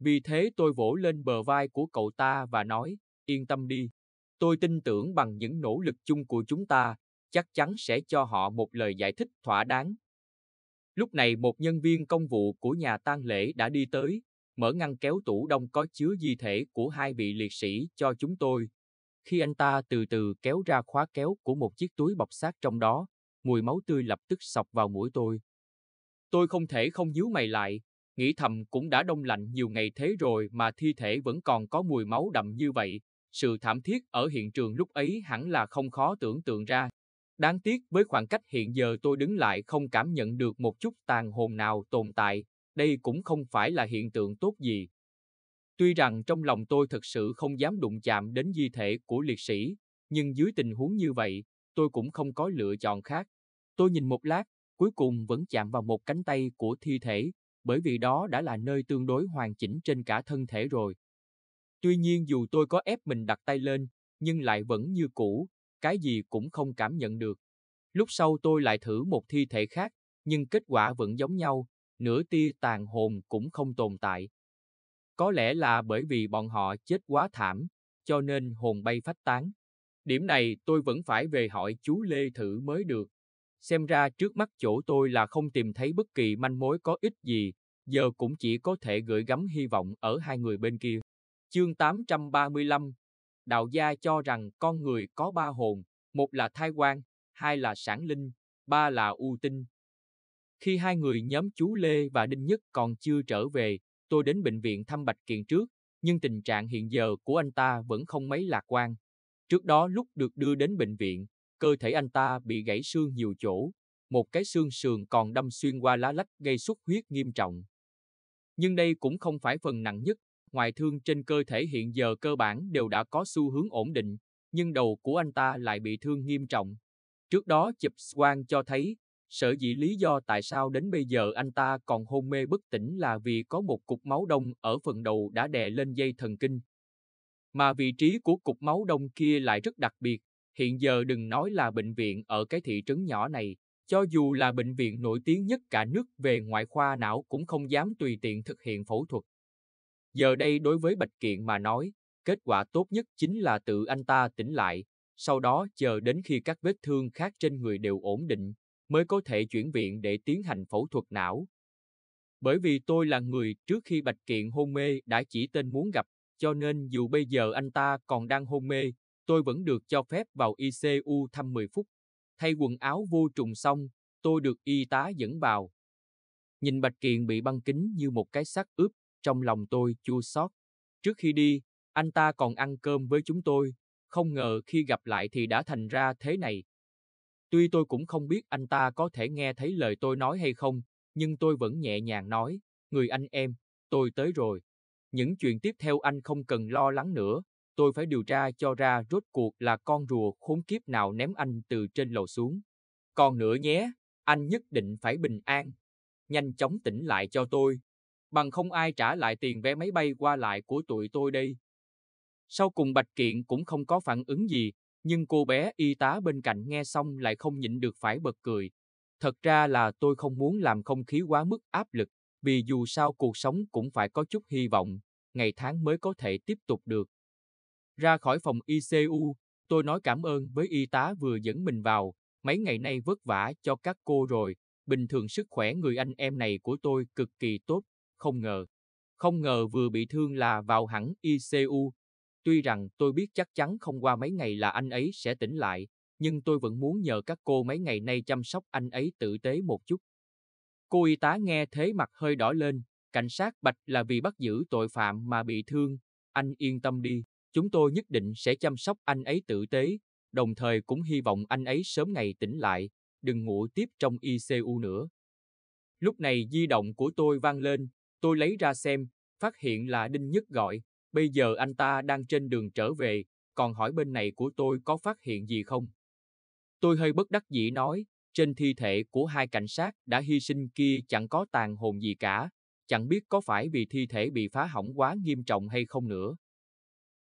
Vì thế tôi vỗ lên bờ vai của cậu ta và nói, yên tâm đi, Tôi tin tưởng bằng những nỗ lực chung của chúng ta, chắc chắn sẽ cho họ một lời giải thích thỏa đáng. Lúc này một nhân viên công vụ của nhà tang lễ đã đi tới, mở ngăn kéo tủ đông có chứa di thể của hai vị liệt sĩ cho chúng tôi. Khi anh ta từ từ kéo ra khóa kéo của một chiếc túi bọc xác trong đó, mùi máu tươi lập tức sọc vào mũi tôi. Tôi không thể không nhíu mày lại, nghĩ thầm cũng đã đông lạnh nhiều ngày thế rồi mà thi thể vẫn còn có mùi máu đậm như vậy, sự thảm thiết ở hiện trường lúc ấy hẳn là không khó tưởng tượng ra. Đáng tiếc với khoảng cách hiện giờ tôi đứng lại không cảm nhận được một chút tàn hồn nào tồn tại, đây cũng không phải là hiện tượng tốt gì. Tuy rằng trong lòng tôi thật sự không dám đụng chạm đến di thể của liệt sĩ, nhưng dưới tình huống như vậy, tôi cũng không có lựa chọn khác. Tôi nhìn một lát, cuối cùng vẫn chạm vào một cánh tay của thi thể, bởi vì đó đã là nơi tương đối hoàn chỉnh trên cả thân thể rồi. Tuy nhiên dù tôi có ép mình đặt tay lên, nhưng lại vẫn như cũ, cái gì cũng không cảm nhận được. Lúc sau tôi lại thử một thi thể khác, nhưng kết quả vẫn giống nhau, nửa tia tàn hồn cũng không tồn tại. Có lẽ là bởi vì bọn họ chết quá thảm, cho nên hồn bay phách tán. Điểm này tôi vẫn phải về hỏi chú Lê thử mới được. Xem ra trước mắt chỗ tôi là không tìm thấy bất kỳ manh mối có ích gì, giờ cũng chỉ có thể gửi gắm hy vọng ở hai người bên kia. Chương 835 Đạo gia cho rằng con người có ba hồn, một là thai quan, hai là sản linh, ba là u tinh. Khi hai người nhóm chú Lê và Đinh Nhất còn chưa trở về, tôi đến bệnh viện thăm Bạch Kiện trước, nhưng tình trạng hiện giờ của anh ta vẫn không mấy lạc quan. Trước đó lúc được đưa đến bệnh viện, cơ thể anh ta bị gãy xương nhiều chỗ, một cái xương sườn còn đâm xuyên qua lá lách gây xuất huyết nghiêm trọng. Nhưng đây cũng không phải phần nặng nhất, ngoại thương trên cơ thể hiện giờ cơ bản đều đã có xu hướng ổn định, nhưng đầu của anh ta lại bị thương nghiêm trọng. Trước đó chụp quang cho thấy, sở dĩ lý do tại sao đến bây giờ anh ta còn hôn mê bất tỉnh là vì có một cục máu đông ở phần đầu đã đè lên dây thần kinh. Mà vị trí của cục máu đông kia lại rất đặc biệt, hiện giờ đừng nói là bệnh viện ở cái thị trấn nhỏ này, cho dù là bệnh viện nổi tiếng nhất cả nước về ngoại khoa não cũng không dám tùy tiện thực hiện phẫu thuật. Giờ đây đối với Bạch Kiện mà nói, kết quả tốt nhất chính là tự anh ta tỉnh lại, sau đó chờ đến khi các vết thương khác trên người đều ổn định, mới có thể chuyển viện để tiến hành phẫu thuật não. Bởi vì tôi là người trước khi Bạch Kiện hôn mê đã chỉ tên muốn gặp, cho nên dù bây giờ anh ta còn đang hôn mê, tôi vẫn được cho phép vào ICU thăm 10 phút. Thay quần áo vô trùng xong, tôi được y tá dẫn vào. Nhìn Bạch Kiện bị băng kính như một cái xác ướp trong lòng tôi chua xót. Trước khi đi, anh ta còn ăn cơm với chúng tôi, không ngờ khi gặp lại thì đã thành ra thế này. Tuy tôi cũng không biết anh ta có thể nghe thấy lời tôi nói hay không, nhưng tôi vẫn nhẹ nhàng nói, người anh em, tôi tới rồi. Những chuyện tiếp theo anh không cần lo lắng nữa, tôi phải điều tra cho ra rốt cuộc là con rùa khốn kiếp nào ném anh từ trên lầu xuống. Còn nữa nhé, anh nhất định phải bình an. Nhanh chóng tỉnh lại cho tôi, bằng không ai trả lại tiền vé máy bay qua lại của tụi tôi đây. Sau cùng Bạch Kiện cũng không có phản ứng gì, nhưng cô bé y tá bên cạnh nghe xong lại không nhịn được phải bật cười. Thật ra là tôi không muốn làm không khí quá mức áp lực, vì dù sao cuộc sống cũng phải có chút hy vọng, ngày tháng mới có thể tiếp tục được. Ra khỏi phòng ICU, tôi nói cảm ơn với y tá vừa dẫn mình vào, mấy ngày nay vất vả cho các cô rồi, bình thường sức khỏe người anh em này của tôi cực kỳ tốt, không ngờ. Không ngờ vừa bị thương là vào hẳn ICU. Tuy rằng tôi biết chắc chắn không qua mấy ngày là anh ấy sẽ tỉnh lại, nhưng tôi vẫn muốn nhờ các cô mấy ngày nay chăm sóc anh ấy tử tế một chút. Cô y tá nghe thế mặt hơi đỏ lên, cảnh sát bạch là vì bắt giữ tội phạm mà bị thương, anh yên tâm đi, chúng tôi nhất định sẽ chăm sóc anh ấy tử tế, đồng thời cũng hy vọng anh ấy sớm ngày tỉnh lại, đừng ngủ tiếp trong ICU nữa. Lúc này di động của tôi vang lên, Tôi lấy ra xem, phát hiện là Đinh Nhất gọi, bây giờ anh ta đang trên đường trở về, còn hỏi bên này của tôi có phát hiện gì không. Tôi hơi bất đắc dĩ nói, trên thi thể của hai cảnh sát đã hy sinh kia chẳng có tàn hồn gì cả, chẳng biết có phải vì thi thể bị phá hỏng quá nghiêm trọng hay không nữa.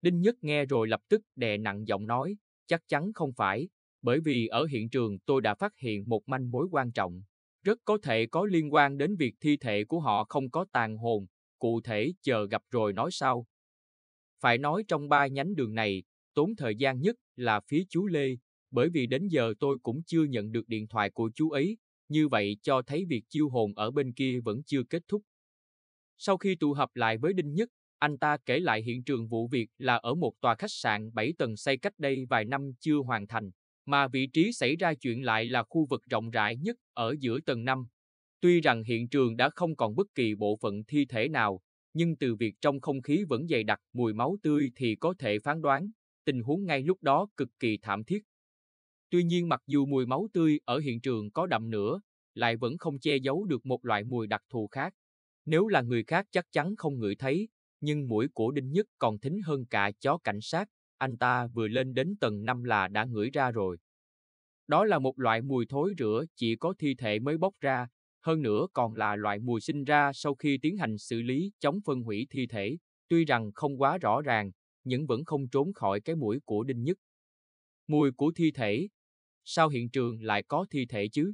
Đinh Nhất nghe rồi lập tức đè nặng giọng nói, chắc chắn không phải, bởi vì ở hiện trường tôi đã phát hiện một manh mối quan trọng. Rất có thể có liên quan đến việc thi thể của họ không có tàn hồn, cụ thể chờ gặp rồi nói sau. Phải nói trong ba nhánh đường này, tốn thời gian nhất là phía chú Lê, bởi vì đến giờ tôi cũng chưa nhận được điện thoại của chú ấy, như vậy cho thấy việc chiêu hồn ở bên kia vẫn chưa kết thúc. Sau khi tụ họp lại với Đinh Nhất, anh ta kể lại hiện trường vụ việc là ở một tòa khách sạn 7 tầng xây cách đây vài năm chưa hoàn thành mà vị trí xảy ra chuyện lại là khu vực rộng rãi nhất ở giữa tầng 5. Tuy rằng hiện trường đã không còn bất kỳ bộ phận thi thể nào, nhưng từ việc trong không khí vẫn dày đặc mùi máu tươi thì có thể phán đoán, tình huống ngay lúc đó cực kỳ thảm thiết. Tuy nhiên mặc dù mùi máu tươi ở hiện trường có đậm nữa, lại vẫn không che giấu được một loại mùi đặc thù khác. Nếu là người khác chắc chắn không ngửi thấy, nhưng mũi của Đinh Nhất còn thính hơn cả chó cảnh sát anh ta vừa lên đến tầng 5 là đã ngửi ra rồi. Đó là một loại mùi thối rửa chỉ có thi thể mới bốc ra, hơn nữa còn là loại mùi sinh ra sau khi tiến hành xử lý chống phân hủy thi thể, tuy rằng không quá rõ ràng, nhưng vẫn không trốn khỏi cái mũi của Đinh Nhất. Mùi của thi thể. Sao hiện trường lại có thi thể chứ?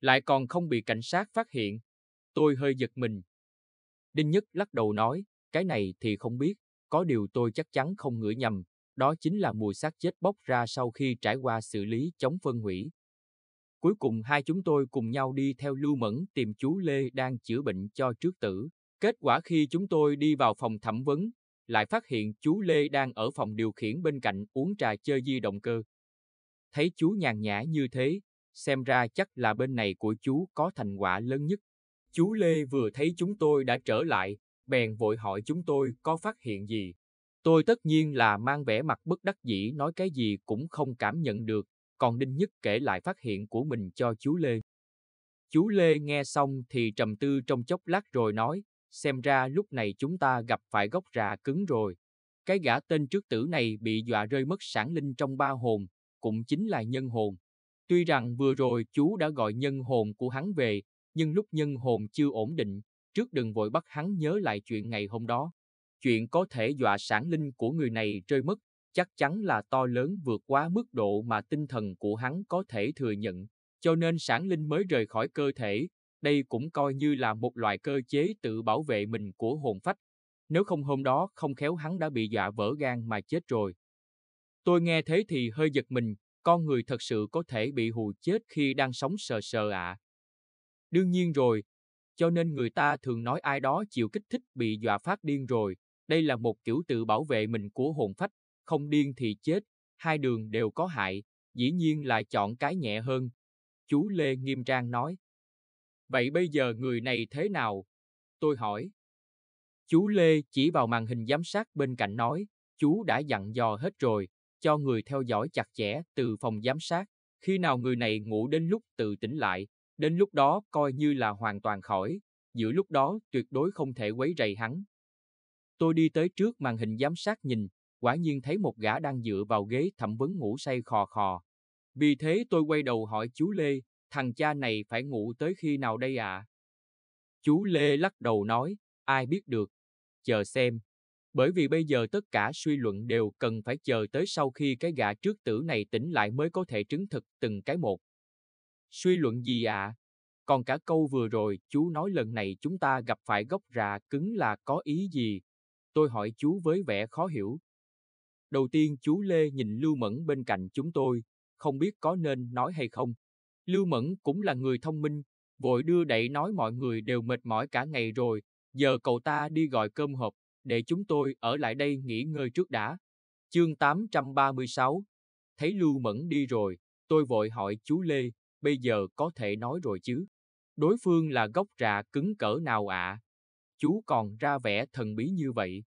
Lại còn không bị cảnh sát phát hiện. Tôi hơi giật mình. Đinh Nhất lắc đầu nói, cái này thì không biết, có điều tôi chắc chắn không ngửi nhầm, đó chính là mùi xác chết bốc ra sau khi trải qua xử lý chống phân hủy. Cuối cùng hai chúng tôi cùng nhau đi theo Lưu Mẫn tìm chú Lê đang chữa bệnh cho trước tử. Kết quả khi chúng tôi đi vào phòng thẩm vấn, lại phát hiện chú Lê đang ở phòng điều khiển bên cạnh uống trà chơi di động cơ. Thấy chú nhàn nhã như thế, xem ra chắc là bên này của chú có thành quả lớn nhất. Chú Lê vừa thấy chúng tôi đã trở lại, bèn vội hỏi chúng tôi có phát hiện gì. Tôi tất nhiên là mang vẻ mặt bất đắc dĩ nói cái gì cũng không cảm nhận được, còn Đinh Nhất kể lại phát hiện của mình cho chú Lê. Chú Lê nghe xong thì trầm tư trong chốc lát rồi nói, xem ra lúc này chúng ta gặp phải gốc rạ cứng rồi. Cái gã tên trước tử này bị dọa rơi mất sản linh trong ba hồn, cũng chính là nhân hồn. Tuy rằng vừa rồi chú đã gọi nhân hồn của hắn về, nhưng lúc nhân hồn chưa ổn định, trước đừng vội bắt hắn nhớ lại chuyện ngày hôm đó chuyện có thể dọa sản linh của người này rơi mất, chắc chắn là to lớn vượt quá mức độ mà tinh thần của hắn có thể thừa nhận, cho nên sản linh mới rời khỏi cơ thể, đây cũng coi như là một loại cơ chế tự bảo vệ mình của hồn phách, nếu không hôm đó không khéo hắn đã bị dọa vỡ gan mà chết rồi. Tôi nghe thế thì hơi giật mình, con người thật sự có thể bị hù chết khi đang sống sờ sờ ạ. À. Đương nhiên rồi, cho nên người ta thường nói ai đó chịu kích thích bị dọa phát điên rồi, đây là một kiểu tự bảo vệ mình của hồn phách, không điên thì chết, hai đường đều có hại, dĩ nhiên là chọn cái nhẹ hơn. Chú Lê nghiêm trang nói. Vậy bây giờ người này thế nào? Tôi hỏi. Chú Lê chỉ vào màn hình giám sát bên cạnh nói, chú đã dặn dò hết rồi, cho người theo dõi chặt chẽ từ phòng giám sát. Khi nào người này ngủ đến lúc tự tỉnh lại, đến lúc đó coi như là hoàn toàn khỏi, giữa lúc đó tuyệt đối không thể quấy rầy hắn. Tôi đi tới trước màn hình giám sát nhìn, quả nhiên thấy một gã đang dựa vào ghế thẩm vấn ngủ say khò khò. Vì thế tôi quay đầu hỏi chú Lê, thằng cha này phải ngủ tới khi nào đây ạ? À? Chú Lê lắc đầu nói, ai biết được, chờ xem. Bởi vì bây giờ tất cả suy luận đều cần phải chờ tới sau khi cái gã trước tử này tỉnh lại mới có thể chứng thực từng cái một. Suy luận gì ạ? À? Còn cả câu vừa rồi chú nói lần này chúng ta gặp phải gốc rạ cứng là có ý gì? Tôi hỏi chú với vẻ khó hiểu. Đầu tiên chú Lê nhìn Lưu Mẫn bên cạnh chúng tôi, không biết có nên nói hay không. Lưu Mẫn cũng là người thông minh, vội đưa đẩy nói mọi người đều mệt mỏi cả ngày rồi, giờ cậu ta đi gọi cơm hộp, để chúng tôi ở lại đây nghỉ ngơi trước đã. Chương 836 Thấy Lưu Mẫn đi rồi, tôi vội hỏi chú Lê, bây giờ có thể nói rồi chứ? Đối phương là gốc rạ cứng cỡ nào ạ? À? chú còn ra vẻ thần bí như vậy.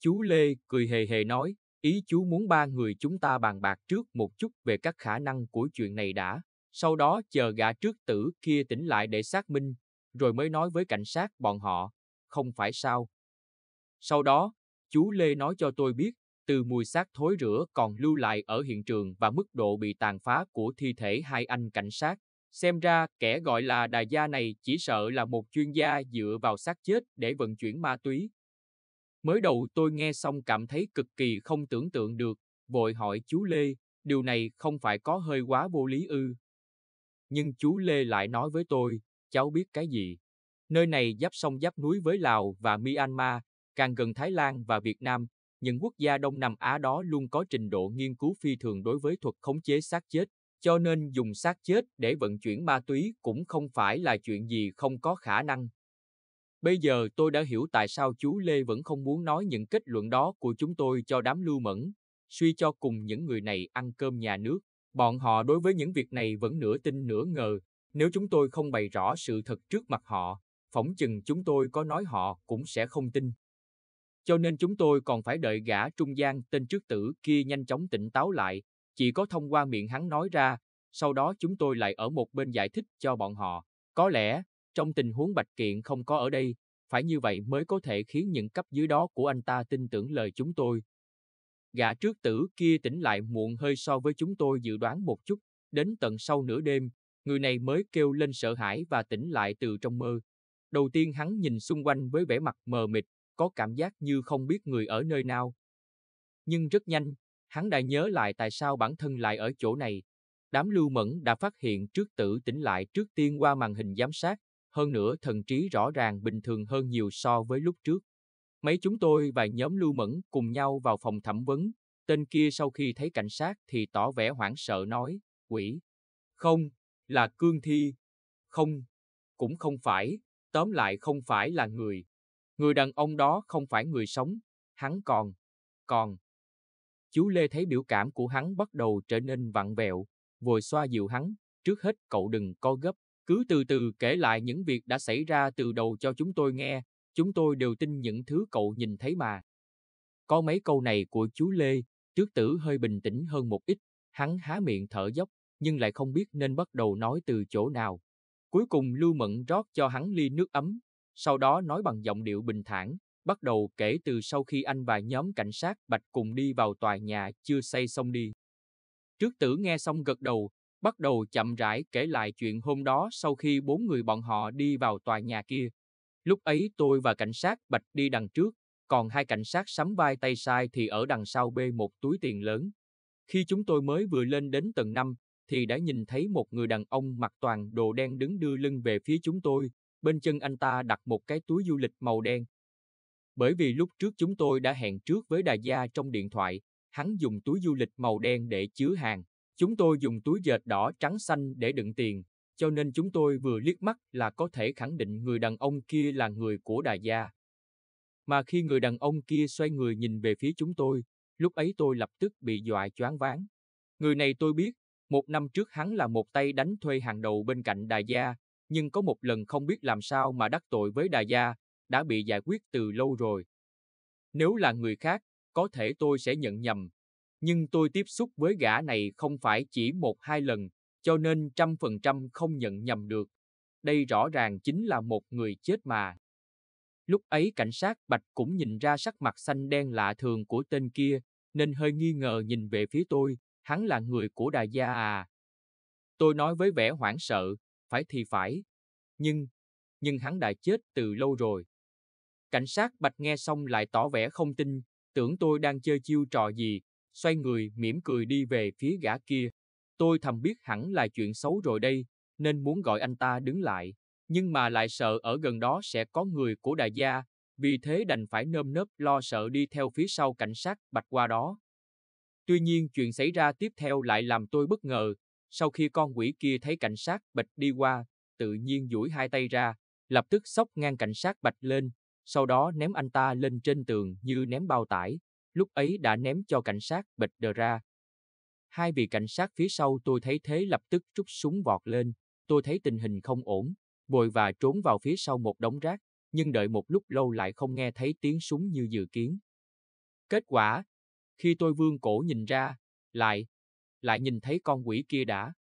Chú Lê cười hề hề nói, ý chú muốn ba người chúng ta bàn bạc trước một chút về các khả năng của chuyện này đã, sau đó chờ gã trước tử kia tỉnh lại để xác minh, rồi mới nói với cảnh sát bọn họ, không phải sao. Sau đó, chú Lê nói cho tôi biết, từ mùi xác thối rửa còn lưu lại ở hiện trường và mức độ bị tàn phá của thi thể hai anh cảnh sát, Xem ra, kẻ gọi là đại gia này chỉ sợ là một chuyên gia dựa vào xác chết để vận chuyển ma túy. Mới đầu tôi nghe xong cảm thấy cực kỳ không tưởng tượng được, vội hỏi chú Lê, điều này không phải có hơi quá vô lý ư. Nhưng chú Lê lại nói với tôi, cháu biết cái gì. Nơi này giáp sông giáp núi với Lào và Myanmar, càng gần Thái Lan và Việt Nam, những quốc gia Đông Nam Á đó luôn có trình độ nghiên cứu phi thường đối với thuật khống chế xác chết, cho nên dùng xác chết để vận chuyển ma túy cũng không phải là chuyện gì không có khả năng. Bây giờ tôi đã hiểu tại sao chú Lê vẫn không muốn nói những kết luận đó của chúng tôi cho đám lưu mẫn, suy cho cùng những người này ăn cơm nhà nước. Bọn họ đối với những việc này vẫn nửa tin nửa ngờ, nếu chúng tôi không bày rõ sự thật trước mặt họ, phỏng chừng chúng tôi có nói họ cũng sẽ không tin. Cho nên chúng tôi còn phải đợi gã trung gian tên trước tử kia nhanh chóng tỉnh táo lại, chỉ có thông qua miệng hắn nói ra, sau đó chúng tôi lại ở một bên giải thích cho bọn họ. Có lẽ, trong tình huống Bạch Kiện không có ở đây, phải như vậy mới có thể khiến những cấp dưới đó của anh ta tin tưởng lời chúng tôi. Gã trước tử kia tỉnh lại muộn hơi so với chúng tôi dự đoán một chút, đến tận sau nửa đêm, người này mới kêu lên sợ hãi và tỉnh lại từ trong mơ. Đầu tiên hắn nhìn xung quanh với vẻ mặt mờ mịt, có cảm giác như không biết người ở nơi nào. Nhưng rất nhanh, Hắn đã nhớ lại tại sao bản thân lại ở chỗ này. Đám lưu mẫn đã phát hiện trước tử tỉnh lại trước tiên qua màn hình giám sát, hơn nữa thần trí rõ ràng bình thường hơn nhiều so với lúc trước. Mấy chúng tôi và nhóm lưu mẫn cùng nhau vào phòng thẩm vấn, tên kia sau khi thấy cảnh sát thì tỏ vẻ hoảng sợ nói, quỷ. Không, là cương thi. Không, cũng không phải, tóm lại không phải là người. Người đàn ông đó không phải người sống, hắn còn, còn, Chú Lê thấy biểu cảm của hắn bắt đầu trở nên vặn vẹo, vội xoa dịu hắn, trước hết cậu đừng co gấp, cứ từ từ kể lại những việc đã xảy ra từ đầu cho chúng tôi nghe, chúng tôi đều tin những thứ cậu nhìn thấy mà. Có mấy câu này của chú Lê, trước tử hơi bình tĩnh hơn một ít, hắn há miệng thở dốc, nhưng lại không biết nên bắt đầu nói từ chỗ nào. Cuối cùng Lưu mẫn rót cho hắn ly nước ấm, sau đó nói bằng giọng điệu bình thản, bắt đầu kể từ sau khi anh và nhóm cảnh sát Bạch cùng đi vào tòa nhà chưa xây xong đi. Trước tử nghe xong gật đầu, bắt đầu chậm rãi kể lại chuyện hôm đó sau khi bốn người bọn họ đi vào tòa nhà kia. Lúc ấy tôi và cảnh sát Bạch đi đằng trước, còn hai cảnh sát sắm vai tay sai thì ở đằng sau bê một túi tiền lớn. Khi chúng tôi mới vừa lên đến tầng 5, thì đã nhìn thấy một người đàn ông mặc toàn đồ đen đứng đưa lưng về phía chúng tôi, bên chân anh ta đặt một cái túi du lịch màu đen, bởi vì lúc trước chúng tôi đã hẹn trước với đại gia trong điện thoại, hắn dùng túi du lịch màu đen để chứa hàng. Chúng tôi dùng túi dệt đỏ trắng xanh để đựng tiền, cho nên chúng tôi vừa liếc mắt là có thể khẳng định người đàn ông kia là người của đại gia. Mà khi người đàn ông kia xoay người nhìn về phía chúng tôi, lúc ấy tôi lập tức bị dọa choáng váng. Người này tôi biết, một năm trước hắn là một tay đánh thuê hàng đầu bên cạnh đại gia, nhưng có một lần không biết làm sao mà đắc tội với đại gia, đã bị giải quyết từ lâu rồi. Nếu là người khác, có thể tôi sẽ nhận nhầm, nhưng tôi tiếp xúc với gã này không phải chỉ một hai lần, cho nên trăm phần trăm không nhận nhầm được. Đây rõ ràng chính là một người chết mà. Lúc ấy cảnh sát Bạch cũng nhìn ra sắc mặt xanh đen lạ thường của tên kia, nên hơi nghi ngờ nhìn về phía tôi, hắn là người của đại gia à. Tôi nói với vẻ hoảng sợ, phải thì phải. Nhưng, nhưng hắn đã chết từ lâu rồi. Cảnh sát Bạch nghe xong lại tỏ vẻ không tin, tưởng tôi đang chơi chiêu trò gì, xoay người mỉm cười đi về phía gã kia. Tôi thầm biết hẳn là chuyện xấu rồi đây, nên muốn gọi anh ta đứng lại, nhưng mà lại sợ ở gần đó sẽ có người của đại gia, vì thế đành phải nơm nớp lo sợ đi theo phía sau cảnh sát Bạch qua đó. Tuy nhiên chuyện xảy ra tiếp theo lại làm tôi bất ngờ, sau khi con quỷ kia thấy cảnh sát Bạch đi qua, tự nhiên duỗi hai tay ra, lập tức sốc ngang cảnh sát Bạch lên, sau đó ném anh ta lên trên tường như ném bao tải, lúc ấy đã ném cho cảnh sát bịch đờ ra. Hai vị cảnh sát phía sau tôi thấy thế lập tức rút súng vọt lên, tôi thấy tình hình không ổn, bồi và trốn vào phía sau một đống rác, nhưng đợi một lúc lâu lại không nghe thấy tiếng súng như dự kiến. Kết quả, khi tôi vương cổ nhìn ra, lại, lại nhìn thấy con quỷ kia đã,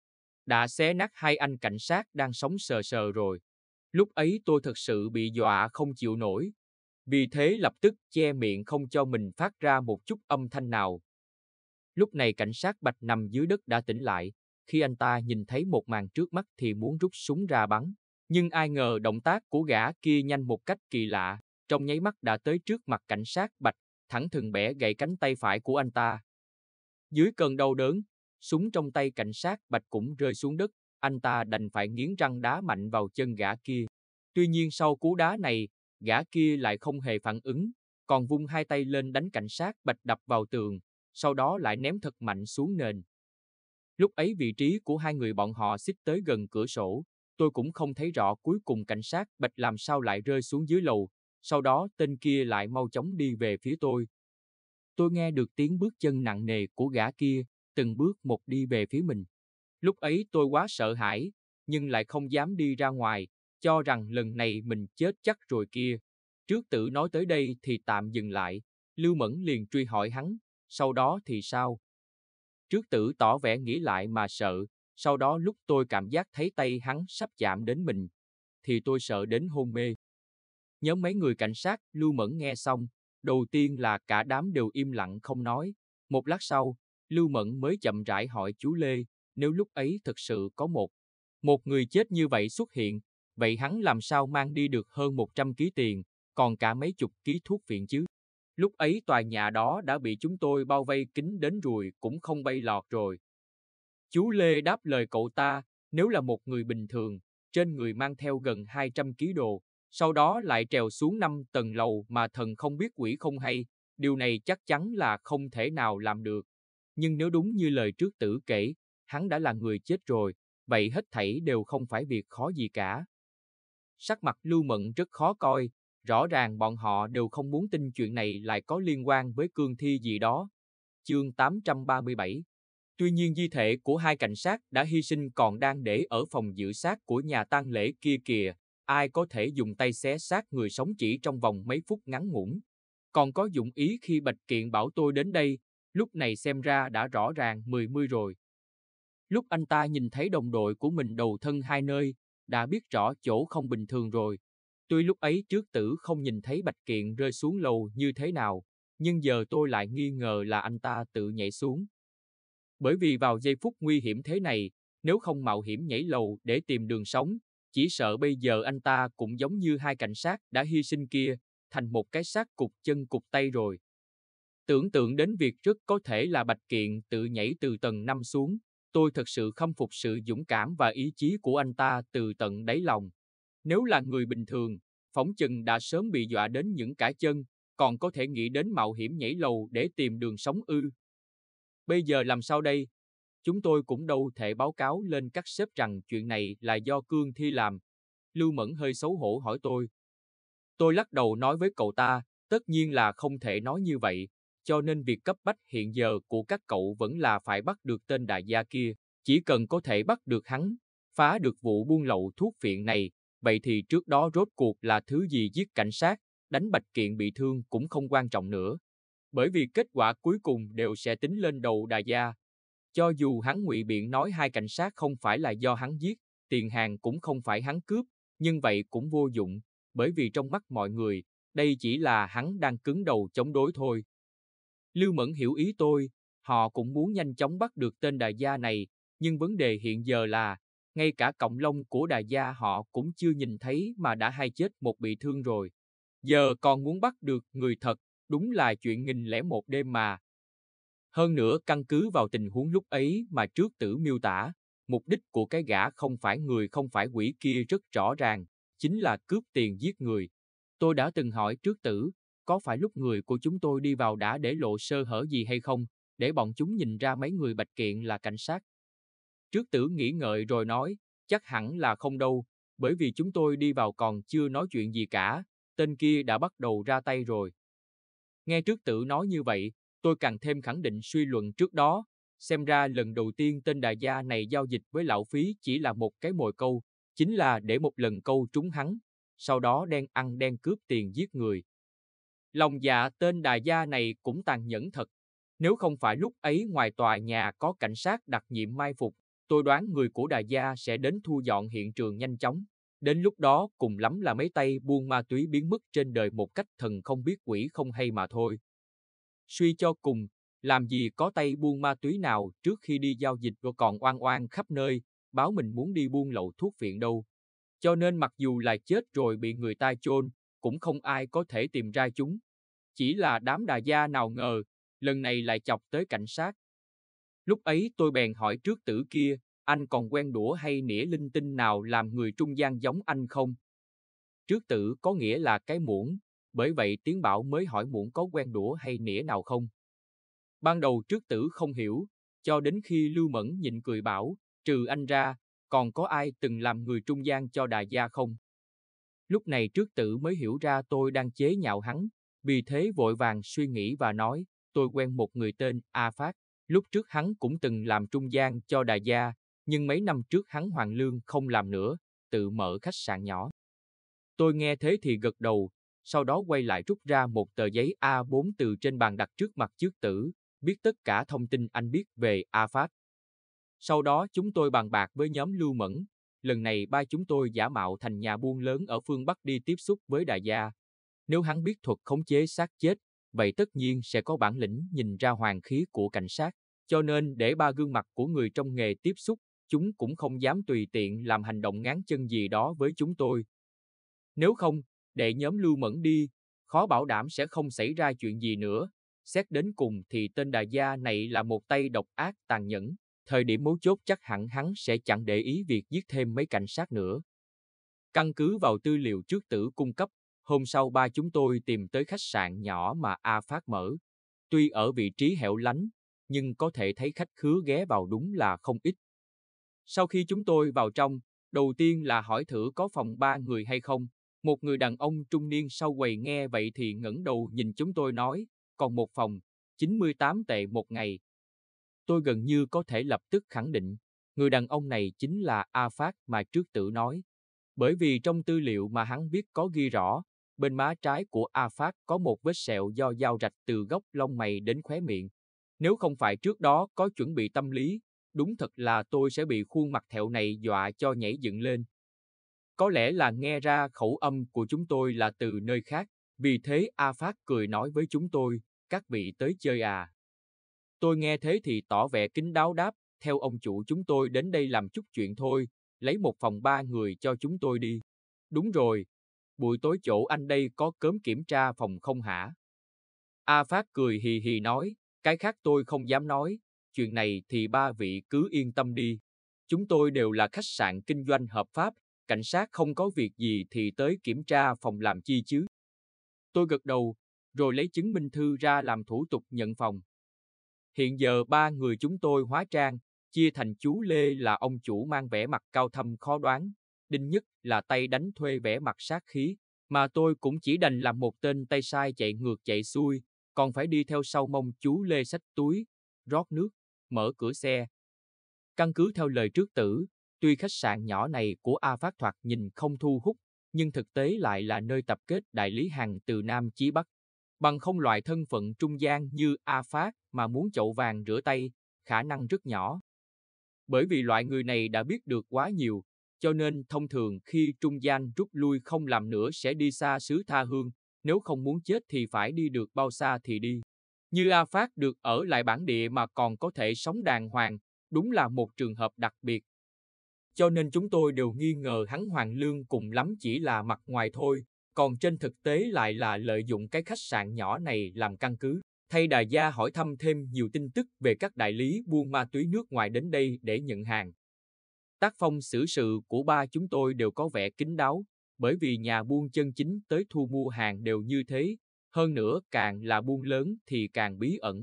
đã xé nát hai anh cảnh sát đang sống sờ sờ rồi. Lúc ấy tôi thật sự bị dọa không chịu nổi. Vì thế lập tức che miệng không cho mình phát ra một chút âm thanh nào. Lúc này cảnh sát Bạch nằm dưới đất đã tỉnh lại. Khi anh ta nhìn thấy một màn trước mắt thì muốn rút súng ra bắn. Nhưng ai ngờ động tác của gã kia nhanh một cách kỳ lạ, trong nháy mắt đã tới trước mặt cảnh sát Bạch, thẳng thừng bẻ gãy cánh tay phải của anh ta. Dưới cơn đau đớn, súng trong tay cảnh sát Bạch cũng rơi xuống đất, anh ta đành phải nghiến răng đá mạnh vào chân gã kia. Tuy nhiên sau cú đá này, gã kia lại không hề phản ứng, còn vung hai tay lên đánh cảnh sát bạch đập vào tường, sau đó lại ném thật mạnh xuống nền. Lúc ấy vị trí của hai người bọn họ xích tới gần cửa sổ, tôi cũng không thấy rõ cuối cùng cảnh sát bạch làm sao lại rơi xuống dưới lầu, sau đó tên kia lại mau chóng đi về phía tôi. Tôi nghe được tiếng bước chân nặng nề của gã kia, từng bước một đi về phía mình. Lúc ấy tôi quá sợ hãi, nhưng lại không dám đi ra ngoài, cho rằng lần này mình chết chắc rồi kia. Trước tử nói tới đây thì tạm dừng lại, Lưu Mẫn liền truy hỏi hắn, sau đó thì sao? Trước tử tỏ vẻ nghĩ lại mà sợ, sau đó lúc tôi cảm giác thấy tay hắn sắp chạm đến mình, thì tôi sợ đến hôn mê. Nhóm mấy người cảnh sát, Lưu Mẫn nghe xong, đầu tiên là cả đám đều im lặng không nói. Một lát sau, Lưu Mẫn mới chậm rãi hỏi chú Lê, nếu lúc ấy thực sự có một, một người chết như vậy xuất hiện, vậy hắn làm sao mang đi được hơn 100 ký tiền, còn cả mấy chục ký thuốc viện chứ? Lúc ấy tòa nhà đó đã bị chúng tôi bao vây kín đến rồi, cũng không bay lọt rồi. Chú Lê đáp lời cậu ta, nếu là một người bình thường, trên người mang theo gần 200 ký đồ, sau đó lại trèo xuống 5 tầng lầu mà thần không biết quỷ không hay, điều này chắc chắn là không thể nào làm được. Nhưng nếu đúng như lời trước tử kể, hắn đã là người chết rồi, vậy hết thảy đều không phải việc khó gì cả. Sắc mặt Lưu Mận rất khó coi, rõ ràng bọn họ đều không muốn tin chuyện này lại có liên quan với cương thi gì đó. Chương 837 Tuy nhiên di thể của hai cảnh sát đã hy sinh còn đang để ở phòng giữ xác của nhà tang lễ kia kìa, ai có thể dùng tay xé xác người sống chỉ trong vòng mấy phút ngắn ngủn. Còn có dụng ý khi Bạch Kiện bảo tôi đến đây, lúc này xem ra đã rõ ràng mười mươi rồi. Lúc anh ta nhìn thấy đồng đội của mình đầu thân hai nơi, đã biết rõ chỗ không bình thường rồi. Tuy lúc ấy trước tử không nhìn thấy Bạch Kiện rơi xuống lầu như thế nào, nhưng giờ tôi lại nghi ngờ là anh ta tự nhảy xuống. Bởi vì vào giây phút nguy hiểm thế này, nếu không mạo hiểm nhảy lầu để tìm đường sống, chỉ sợ bây giờ anh ta cũng giống như hai cảnh sát đã hy sinh kia, thành một cái xác cục chân cục tay rồi. Tưởng tượng đến việc rất có thể là Bạch Kiện tự nhảy từ tầng 5 xuống, Tôi thật sự khâm phục sự dũng cảm và ý chí của anh ta từ tận đáy lòng. Nếu là người bình thường, phóng chừng đã sớm bị dọa đến những cả chân, còn có thể nghĩ đến mạo hiểm nhảy lầu để tìm đường sống ư. Bây giờ làm sao đây? Chúng tôi cũng đâu thể báo cáo lên các sếp rằng chuyện này là do Cương Thi làm. Lưu Mẫn hơi xấu hổ hỏi tôi. Tôi lắc đầu nói với cậu ta, tất nhiên là không thể nói như vậy, cho nên việc cấp bách hiện giờ của các cậu vẫn là phải bắt được tên đại gia kia, chỉ cần có thể bắt được hắn, phá được vụ buôn lậu thuốc phiện này, vậy thì trước đó rốt cuộc là thứ gì giết cảnh sát, đánh bạch kiện bị thương cũng không quan trọng nữa. Bởi vì kết quả cuối cùng đều sẽ tính lên đầu đại gia. Cho dù hắn ngụy biện nói hai cảnh sát không phải là do hắn giết, tiền hàng cũng không phải hắn cướp, nhưng vậy cũng vô dụng, bởi vì trong mắt mọi người, đây chỉ là hắn đang cứng đầu chống đối thôi. Lưu Mẫn hiểu ý tôi, họ cũng muốn nhanh chóng bắt được tên đại gia này, nhưng vấn đề hiện giờ là, ngay cả cộng lông của đại gia họ cũng chưa nhìn thấy mà đã hai chết một bị thương rồi. Giờ còn muốn bắt được người thật, đúng là chuyện nghìn lẻ một đêm mà. Hơn nữa căn cứ vào tình huống lúc ấy mà trước tử miêu tả, mục đích của cái gã không phải người không phải quỷ kia rất rõ ràng, chính là cướp tiền giết người. Tôi đã từng hỏi trước tử, có phải lúc người của chúng tôi đi vào đã để lộ sơ hở gì hay không, để bọn chúng nhìn ra mấy người bạch kiện là cảnh sát? Trước tử nghĩ ngợi rồi nói, chắc hẳn là không đâu, bởi vì chúng tôi đi vào còn chưa nói chuyện gì cả, tên kia đã bắt đầu ra tay rồi. Nghe trước tử nói như vậy, tôi càng thêm khẳng định suy luận trước đó, xem ra lần đầu tiên tên đại gia này giao dịch với lão phí chỉ là một cái mồi câu, chính là để một lần câu trúng hắn, sau đó đen ăn đen cướp tiền giết người. Lòng dạ tên đà gia này cũng tàn nhẫn thật. Nếu không phải lúc ấy ngoài tòa nhà có cảnh sát đặc nhiệm mai phục, tôi đoán người của đà gia sẽ đến thu dọn hiện trường nhanh chóng. Đến lúc đó cùng lắm là mấy tay buôn ma túy biến mất trên đời một cách thần không biết quỷ không hay mà thôi. Suy cho cùng, làm gì có tay buôn ma túy nào trước khi đi giao dịch rồi còn oan oan khắp nơi, báo mình muốn đi buôn lậu thuốc viện đâu. Cho nên mặc dù là chết rồi bị người ta chôn, cũng không ai có thể tìm ra chúng. Chỉ là đám đà gia nào ngờ, lần này lại chọc tới cảnh sát. Lúc ấy tôi bèn hỏi trước tử kia, anh còn quen đũa hay nĩa linh tinh nào làm người trung gian giống anh không? Trước tử có nghĩa là cái muỗng, bởi vậy tiếng Bảo mới hỏi muỗng có quen đũa hay nĩa nào không. Ban đầu trước tử không hiểu, cho đến khi Lưu Mẫn nhìn cười bảo, trừ anh ra, còn có ai từng làm người trung gian cho đà gia không? Lúc này trước tử mới hiểu ra tôi đang chế nhạo hắn, vì thế vội vàng suy nghĩ và nói, tôi quen một người tên A Phát, lúc trước hắn cũng từng làm trung gian cho đà gia, nhưng mấy năm trước hắn hoàng lương không làm nữa, tự mở khách sạn nhỏ. Tôi nghe thế thì gật đầu, sau đó quay lại rút ra một tờ giấy A4 từ trên bàn đặt trước mặt trước tử, biết tất cả thông tin anh biết về A Phát. Sau đó chúng tôi bàn bạc với nhóm Lưu Mẫn, lần này ba chúng tôi giả mạo thành nhà buôn lớn ở phương Bắc đi tiếp xúc với đại gia. Nếu hắn biết thuật khống chế xác chết, vậy tất nhiên sẽ có bản lĩnh nhìn ra hoàng khí của cảnh sát. Cho nên để ba gương mặt của người trong nghề tiếp xúc, chúng cũng không dám tùy tiện làm hành động ngán chân gì đó với chúng tôi. Nếu không, để nhóm lưu mẫn đi, khó bảo đảm sẽ không xảy ra chuyện gì nữa. Xét đến cùng thì tên đại gia này là một tay độc ác tàn nhẫn, thời điểm mấu chốt chắc hẳn hắn sẽ chẳng để ý việc giết thêm mấy cảnh sát nữa. Căn cứ vào tư liệu trước tử cung cấp, hôm sau ba chúng tôi tìm tới khách sạn nhỏ mà A Phát mở. Tuy ở vị trí hẻo lánh, nhưng có thể thấy khách khứa ghé vào đúng là không ít. Sau khi chúng tôi vào trong, đầu tiên là hỏi thử có phòng ba người hay không. Một người đàn ông trung niên sau quầy nghe vậy thì ngẩng đầu nhìn chúng tôi nói, còn một phòng, 98 tệ một ngày, Tôi gần như có thể lập tức khẳng định, người đàn ông này chính là A Phát mà trước tự nói. Bởi vì trong tư liệu mà hắn biết có ghi rõ, bên má trái của A Phát có một vết sẹo do dao rạch từ góc lông mày đến khóe miệng. Nếu không phải trước đó có chuẩn bị tâm lý, đúng thật là tôi sẽ bị khuôn mặt thẹo này dọa cho nhảy dựng lên. Có lẽ là nghe ra khẩu âm của chúng tôi là từ nơi khác, vì thế A Phát cười nói với chúng tôi, các vị tới chơi à. Tôi nghe thế thì tỏ vẻ kính đáo đáp, theo ông chủ chúng tôi đến đây làm chút chuyện thôi, lấy một phòng ba người cho chúng tôi đi. Đúng rồi, buổi tối chỗ anh đây có cớm kiểm tra phòng không hả? A Phát cười hì hì nói, cái khác tôi không dám nói, chuyện này thì ba vị cứ yên tâm đi. Chúng tôi đều là khách sạn kinh doanh hợp pháp, cảnh sát không có việc gì thì tới kiểm tra phòng làm chi chứ. Tôi gật đầu, rồi lấy chứng minh thư ra làm thủ tục nhận phòng. Hiện giờ ba người chúng tôi hóa trang, chia thành chú Lê là ông chủ mang vẻ mặt cao thâm khó đoán, Đinh Nhất là tay đánh thuê vẻ mặt sát khí, mà tôi cũng chỉ đành làm một tên tay sai chạy ngược chạy xuôi, còn phải đi theo sau mông chú Lê sách túi, rót nước, mở cửa xe. Căn cứ theo lời trước tử, tuy khách sạn nhỏ này của A Phát Thoạt nhìn không thu hút, nhưng thực tế lại là nơi tập kết đại lý hàng từ Nam chí Bắc, bằng không loại thân phận trung gian như A Phát mà muốn chậu vàng rửa tay, khả năng rất nhỏ. Bởi vì loại người này đã biết được quá nhiều, cho nên thông thường khi trung gian rút lui không làm nữa sẽ đi xa xứ tha hương, nếu không muốn chết thì phải đi được bao xa thì đi. Như A Phát được ở lại bản địa mà còn có thể sống đàng hoàng, đúng là một trường hợp đặc biệt. Cho nên chúng tôi đều nghi ngờ hắn Hoàng Lương cùng lắm chỉ là mặt ngoài thôi, còn trên thực tế lại là lợi dụng cái khách sạn nhỏ này làm căn cứ. Thay đà gia hỏi thăm thêm nhiều tin tức về các đại lý buôn ma túy nước ngoài đến đây để nhận hàng. Tác phong xử sự của ba chúng tôi đều có vẻ kín đáo, bởi vì nhà buôn chân chính tới thu mua hàng đều như thế, hơn nữa càng là buôn lớn thì càng bí ẩn.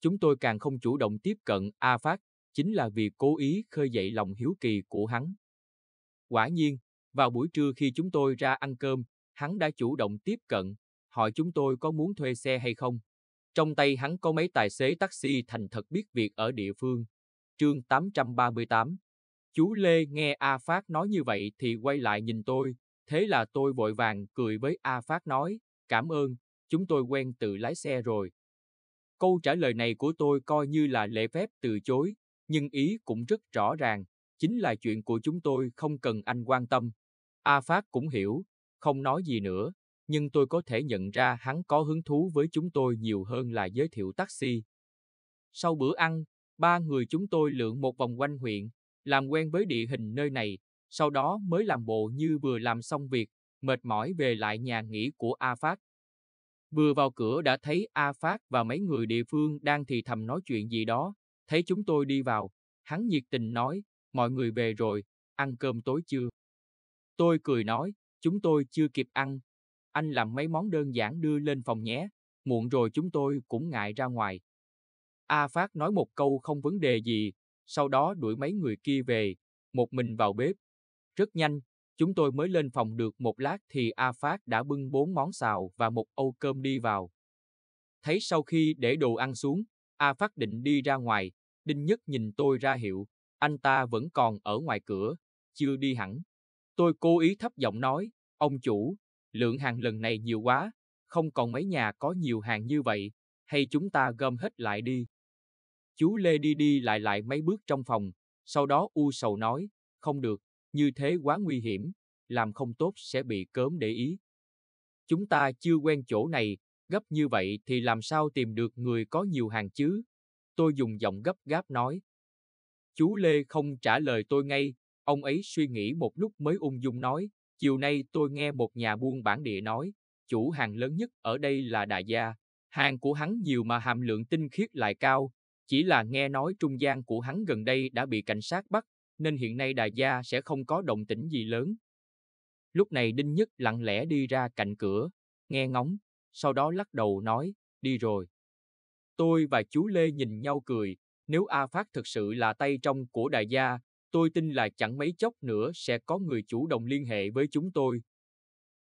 Chúng tôi càng không chủ động tiếp cận A Phát, chính là vì cố ý khơi dậy lòng hiếu kỳ của hắn. Quả nhiên, vào buổi trưa khi chúng tôi ra ăn cơm, hắn đã chủ động tiếp cận, hỏi chúng tôi có muốn thuê xe hay không. Trong tay hắn có mấy tài xế taxi thành thật biết việc ở địa phương. Chương 838 Chú Lê nghe A Phát nói như vậy thì quay lại nhìn tôi, thế là tôi vội vàng cười với A Phát nói, cảm ơn, chúng tôi quen tự lái xe rồi. Câu trả lời này của tôi coi như là lễ phép từ chối, nhưng ý cũng rất rõ ràng, chính là chuyện của chúng tôi không cần anh quan tâm. A Phát cũng hiểu, không nói gì nữa, nhưng tôi có thể nhận ra hắn có hứng thú với chúng tôi nhiều hơn là giới thiệu taxi. Sau bữa ăn, ba người chúng tôi lượn một vòng quanh huyện, làm quen với địa hình nơi này, sau đó mới làm bộ như vừa làm xong việc, mệt mỏi về lại nhà nghỉ của A Phát. Vừa vào cửa đã thấy A Phát và mấy người địa phương đang thì thầm nói chuyện gì đó, thấy chúng tôi đi vào, hắn nhiệt tình nói, mọi người về rồi, ăn cơm tối chưa? Tôi cười nói, Chúng tôi chưa kịp ăn. Anh làm mấy món đơn giản đưa lên phòng nhé. Muộn rồi chúng tôi cũng ngại ra ngoài. A Phát nói một câu không vấn đề gì, sau đó đuổi mấy người kia về, một mình vào bếp. Rất nhanh, chúng tôi mới lên phòng được một lát thì A Phát đã bưng bốn món xào và một âu cơm đi vào. Thấy sau khi để đồ ăn xuống, A Phát định đi ra ngoài, Đinh Nhất nhìn tôi ra hiệu, anh ta vẫn còn ở ngoài cửa, chưa đi hẳn. Tôi cố ý thấp giọng nói, ông chủ, lượng hàng lần này nhiều quá, không còn mấy nhà có nhiều hàng như vậy, hay chúng ta gom hết lại đi. Chú Lê đi đi lại lại mấy bước trong phòng, sau đó u sầu nói, không được, như thế quá nguy hiểm, làm không tốt sẽ bị cớm để ý. Chúng ta chưa quen chỗ này, gấp như vậy thì làm sao tìm được người có nhiều hàng chứ? Tôi dùng giọng gấp gáp nói. Chú Lê không trả lời tôi ngay, Ông ấy suy nghĩ một lúc mới ung dung nói, chiều nay tôi nghe một nhà buôn bản địa nói, chủ hàng lớn nhất ở đây là đại Gia. Hàng của hắn nhiều mà hàm lượng tinh khiết lại cao, chỉ là nghe nói trung gian của hắn gần đây đã bị cảnh sát bắt, nên hiện nay đại Gia sẽ không có động tĩnh gì lớn. Lúc này Đinh Nhất lặng lẽ đi ra cạnh cửa, nghe ngóng, sau đó lắc đầu nói, đi rồi. Tôi và chú Lê nhìn nhau cười, nếu A Phát thực sự là tay trong của đại gia, Tôi tin là chẳng mấy chốc nữa sẽ có người chủ động liên hệ với chúng tôi.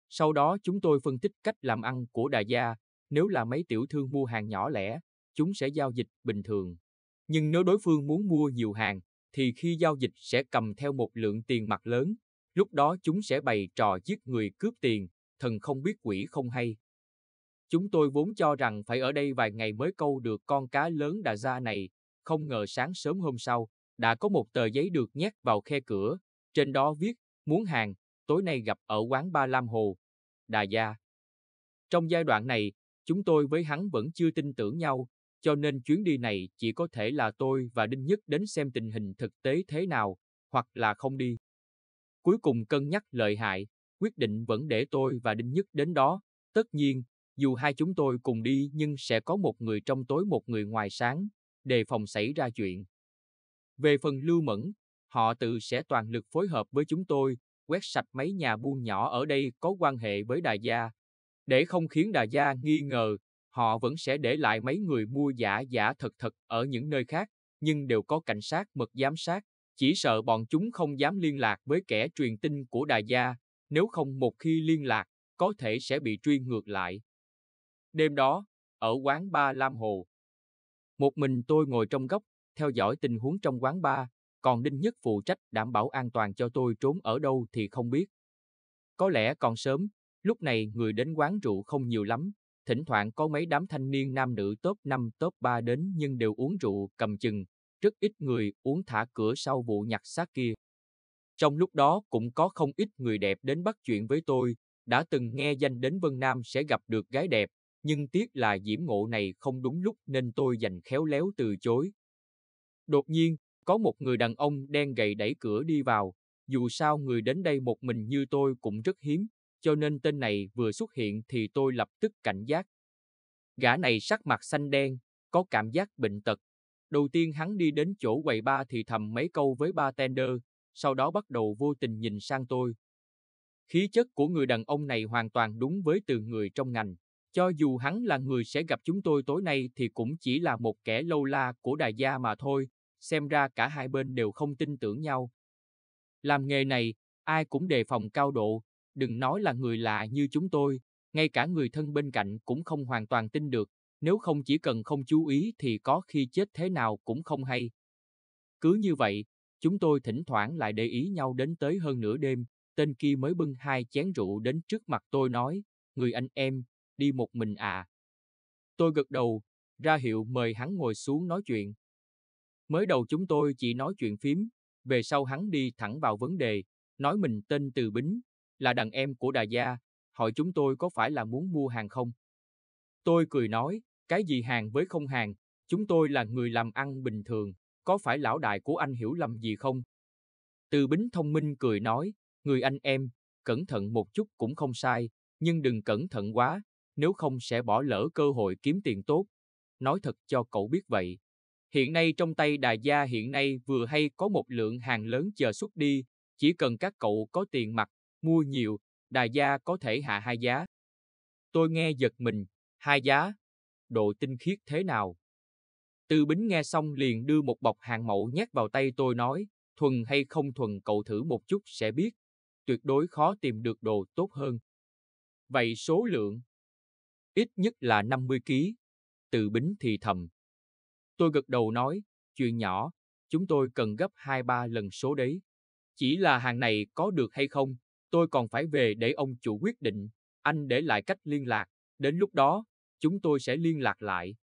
Sau đó chúng tôi phân tích cách làm ăn của đà gia, nếu là mấy tiểu thương mua hàng nhỏ lẻ, chúng sẽ giao dịch bình thường. Nhưng nếu đối phương muốn mua nhiều hàng, thì khi giao dịch sẽ cầm theo một lượng tiền mặt lớn, lúc đó chúng sẽ bày trò giết người cướp tiền, thần không biết quỷ không hay. Chúng tôi vốn cho rằng phải ở đây vài ngày mới câu được con cá lớn đà gia này, không ngờ sáng sớm hôm sau, đã có một tờ giấy được nhét vào khe cửa, trên đó viết, muốn hàng, tối nay gặp ở quán Ba Lam Hồ, Đà Gia. Trong giai đoạn này, chúng tôi với hắn vẫn chưa tin tưởng nhau, cho nên chuyến đi này chỉ có thể là tôi và Đinh Nhất đến xem tình hình thực tế thế nào, hoặc là không đi. Cuối cùng cân nhắc lợi hại, quyết định vẫn để tôi và Đinh Nhất đến đó. Tất nhiên, dù hai chúng tôi cùng đi nhưng sẽ có một người trong tối một người ngoài sáng, đề phòng xảy ra chuyện. Về phần Lưu Mẫn, họ tự sẽ toàn lực phối hợp với chúng tôi, quét sạch mấy nhà buôn nhỏ ở đây có quan hệ với Đà Gia. Để không khiến Đà Gia nghi ngờ, họ vẫn sẽ để lại mấy người mua giả giả thật thật ở những nơi khác, nhưng đều có cảnh sát mật giám sát, chỉ sợ bọn chúng không dám liên lạc với kẻ truyền tin của Đà Gia, nếu không một khi liên lạc, có thể sẽ bị truy ngược lại. Đêm đó, ở quán Ba Lam Hồ, một mình tôi ngồi trong góc theo dõi tình huống trong quán bar, còn Đinh Nhất phụ trách đảm bảo an toàn cho tôi trốn ở đâu thì không biết. Có lẽ còn sớm, lúc này người đến quán rượu không nhiều lắm, thỉnh thoảng có mấy đám thanh niên nam nữ top 5 top 3 đến nhưng đều uống rượu cầm chừng, rất ít người uống thả cửa sau vụ nhặt xác kia. Trong lúc đó cũng có không ít người đẹp đến bắt chuyện với tôi, đã từng nghe danh đến Vân Nam sẽ gặp được gái đẹp, nhưng tiếc là diễm ngộ này không đúng lúc nên tôi dành khéo léo từ chối, Đột nhiên, có một người đàn ông đen gầy đẩy cửa đi vào. Dù sao người đến đây một mình như tôi cũng rất hiếm, cho nên tên này vừa xuất hiện thì tôi lập tức cảnh giác. Gã này sắc mặt xanh đen, có cảm giác bệnh tật. Đầu tiên hắn đi đến chỗ quầy ba thì thầm mấy câu với bartender, sau đó bắt đầu vô tình nhìn sang tôi. Khí chất của người đàn ông này hoàn toàn đúng với từ người trong ngành. Cho dù hắn là người sẽ gặp chúng tôi tối nay thì cũng chỉ là một kẻ lâu la của đại gia mà thôi, xem ra cả hai bên đều không tin tưởng nhau. Làm nghề này, ai cũng đề phòng cao độ, đừng nói là người lạ như chúng tôi, ngay cả người thân bên cạnh cũng không hoàn toàn tin được, nếu không chỉ cần không chú ý thì có khi chết thế nào cũng không hay. Cứ như vậy, chúng tôi thỉnh thoảng lại để ý nhau đến tới hơn nửa đêm, tên kia mới bưng hai chén rượu đến trước mặt tôi nói, người anh em, đi một mình à. Tôi gật đầu, ra hiệu mời hắn ngồi xuống nói chuyện, Mới đầu chúng tôi chỉ nói chuyện phím, về sau hắn đi thẳng vào vấn đề, nói mình tên Từ Bính, là đàn em của Đà Gia, hỏi chúng tôi có phải là muốn mua hàng không. Tôi cười nói, cái gì hàng với không hàng, chúng tôi là người làm ăn bình thường, có phải lão đại của anh hiểu lầm gì không? Từ Bính thông minh cười nói, người anh em, cẩn thận một chút cũng không sai, nhưng đừng cẩn thận quá, nếu không sẽ bỏ lỡ cơ hội kiếm tiền tốt. Nói thật cho cậu biết vậy, Hiện nay trong tay đà gia hiện nay vừa hay có một lượng hàng lớn chờ xuất đi, chỉ cần các cậu có tiền mặt, mua nhiều, đà gia có thể hạ hai giá. Tôi nghe giật mình, hai giá, độ tinh khiết thế nào? Tư Bính nghe xong liền đưa một bọc hàng mẫu nhét vào tay tôi nói, thuần hay không thuần cậu thử một chút sẽ biết, tuyệt đối khó tìm được đồ tốt hơn. Vậy số lượng? Ít nhất là 50 ký Từ Bính thì thầm, Tôi gật đầu nói, chuyện nhỏ, chúng tôi cần gấp 2-3 lần số đấy. Chỉ là hàng này có được hay không, tôi còn phải về để ông chủ quyết định, anh để lại cách liên lạc, đến lúc đó, chúng tôi sẽ liên lạc lại.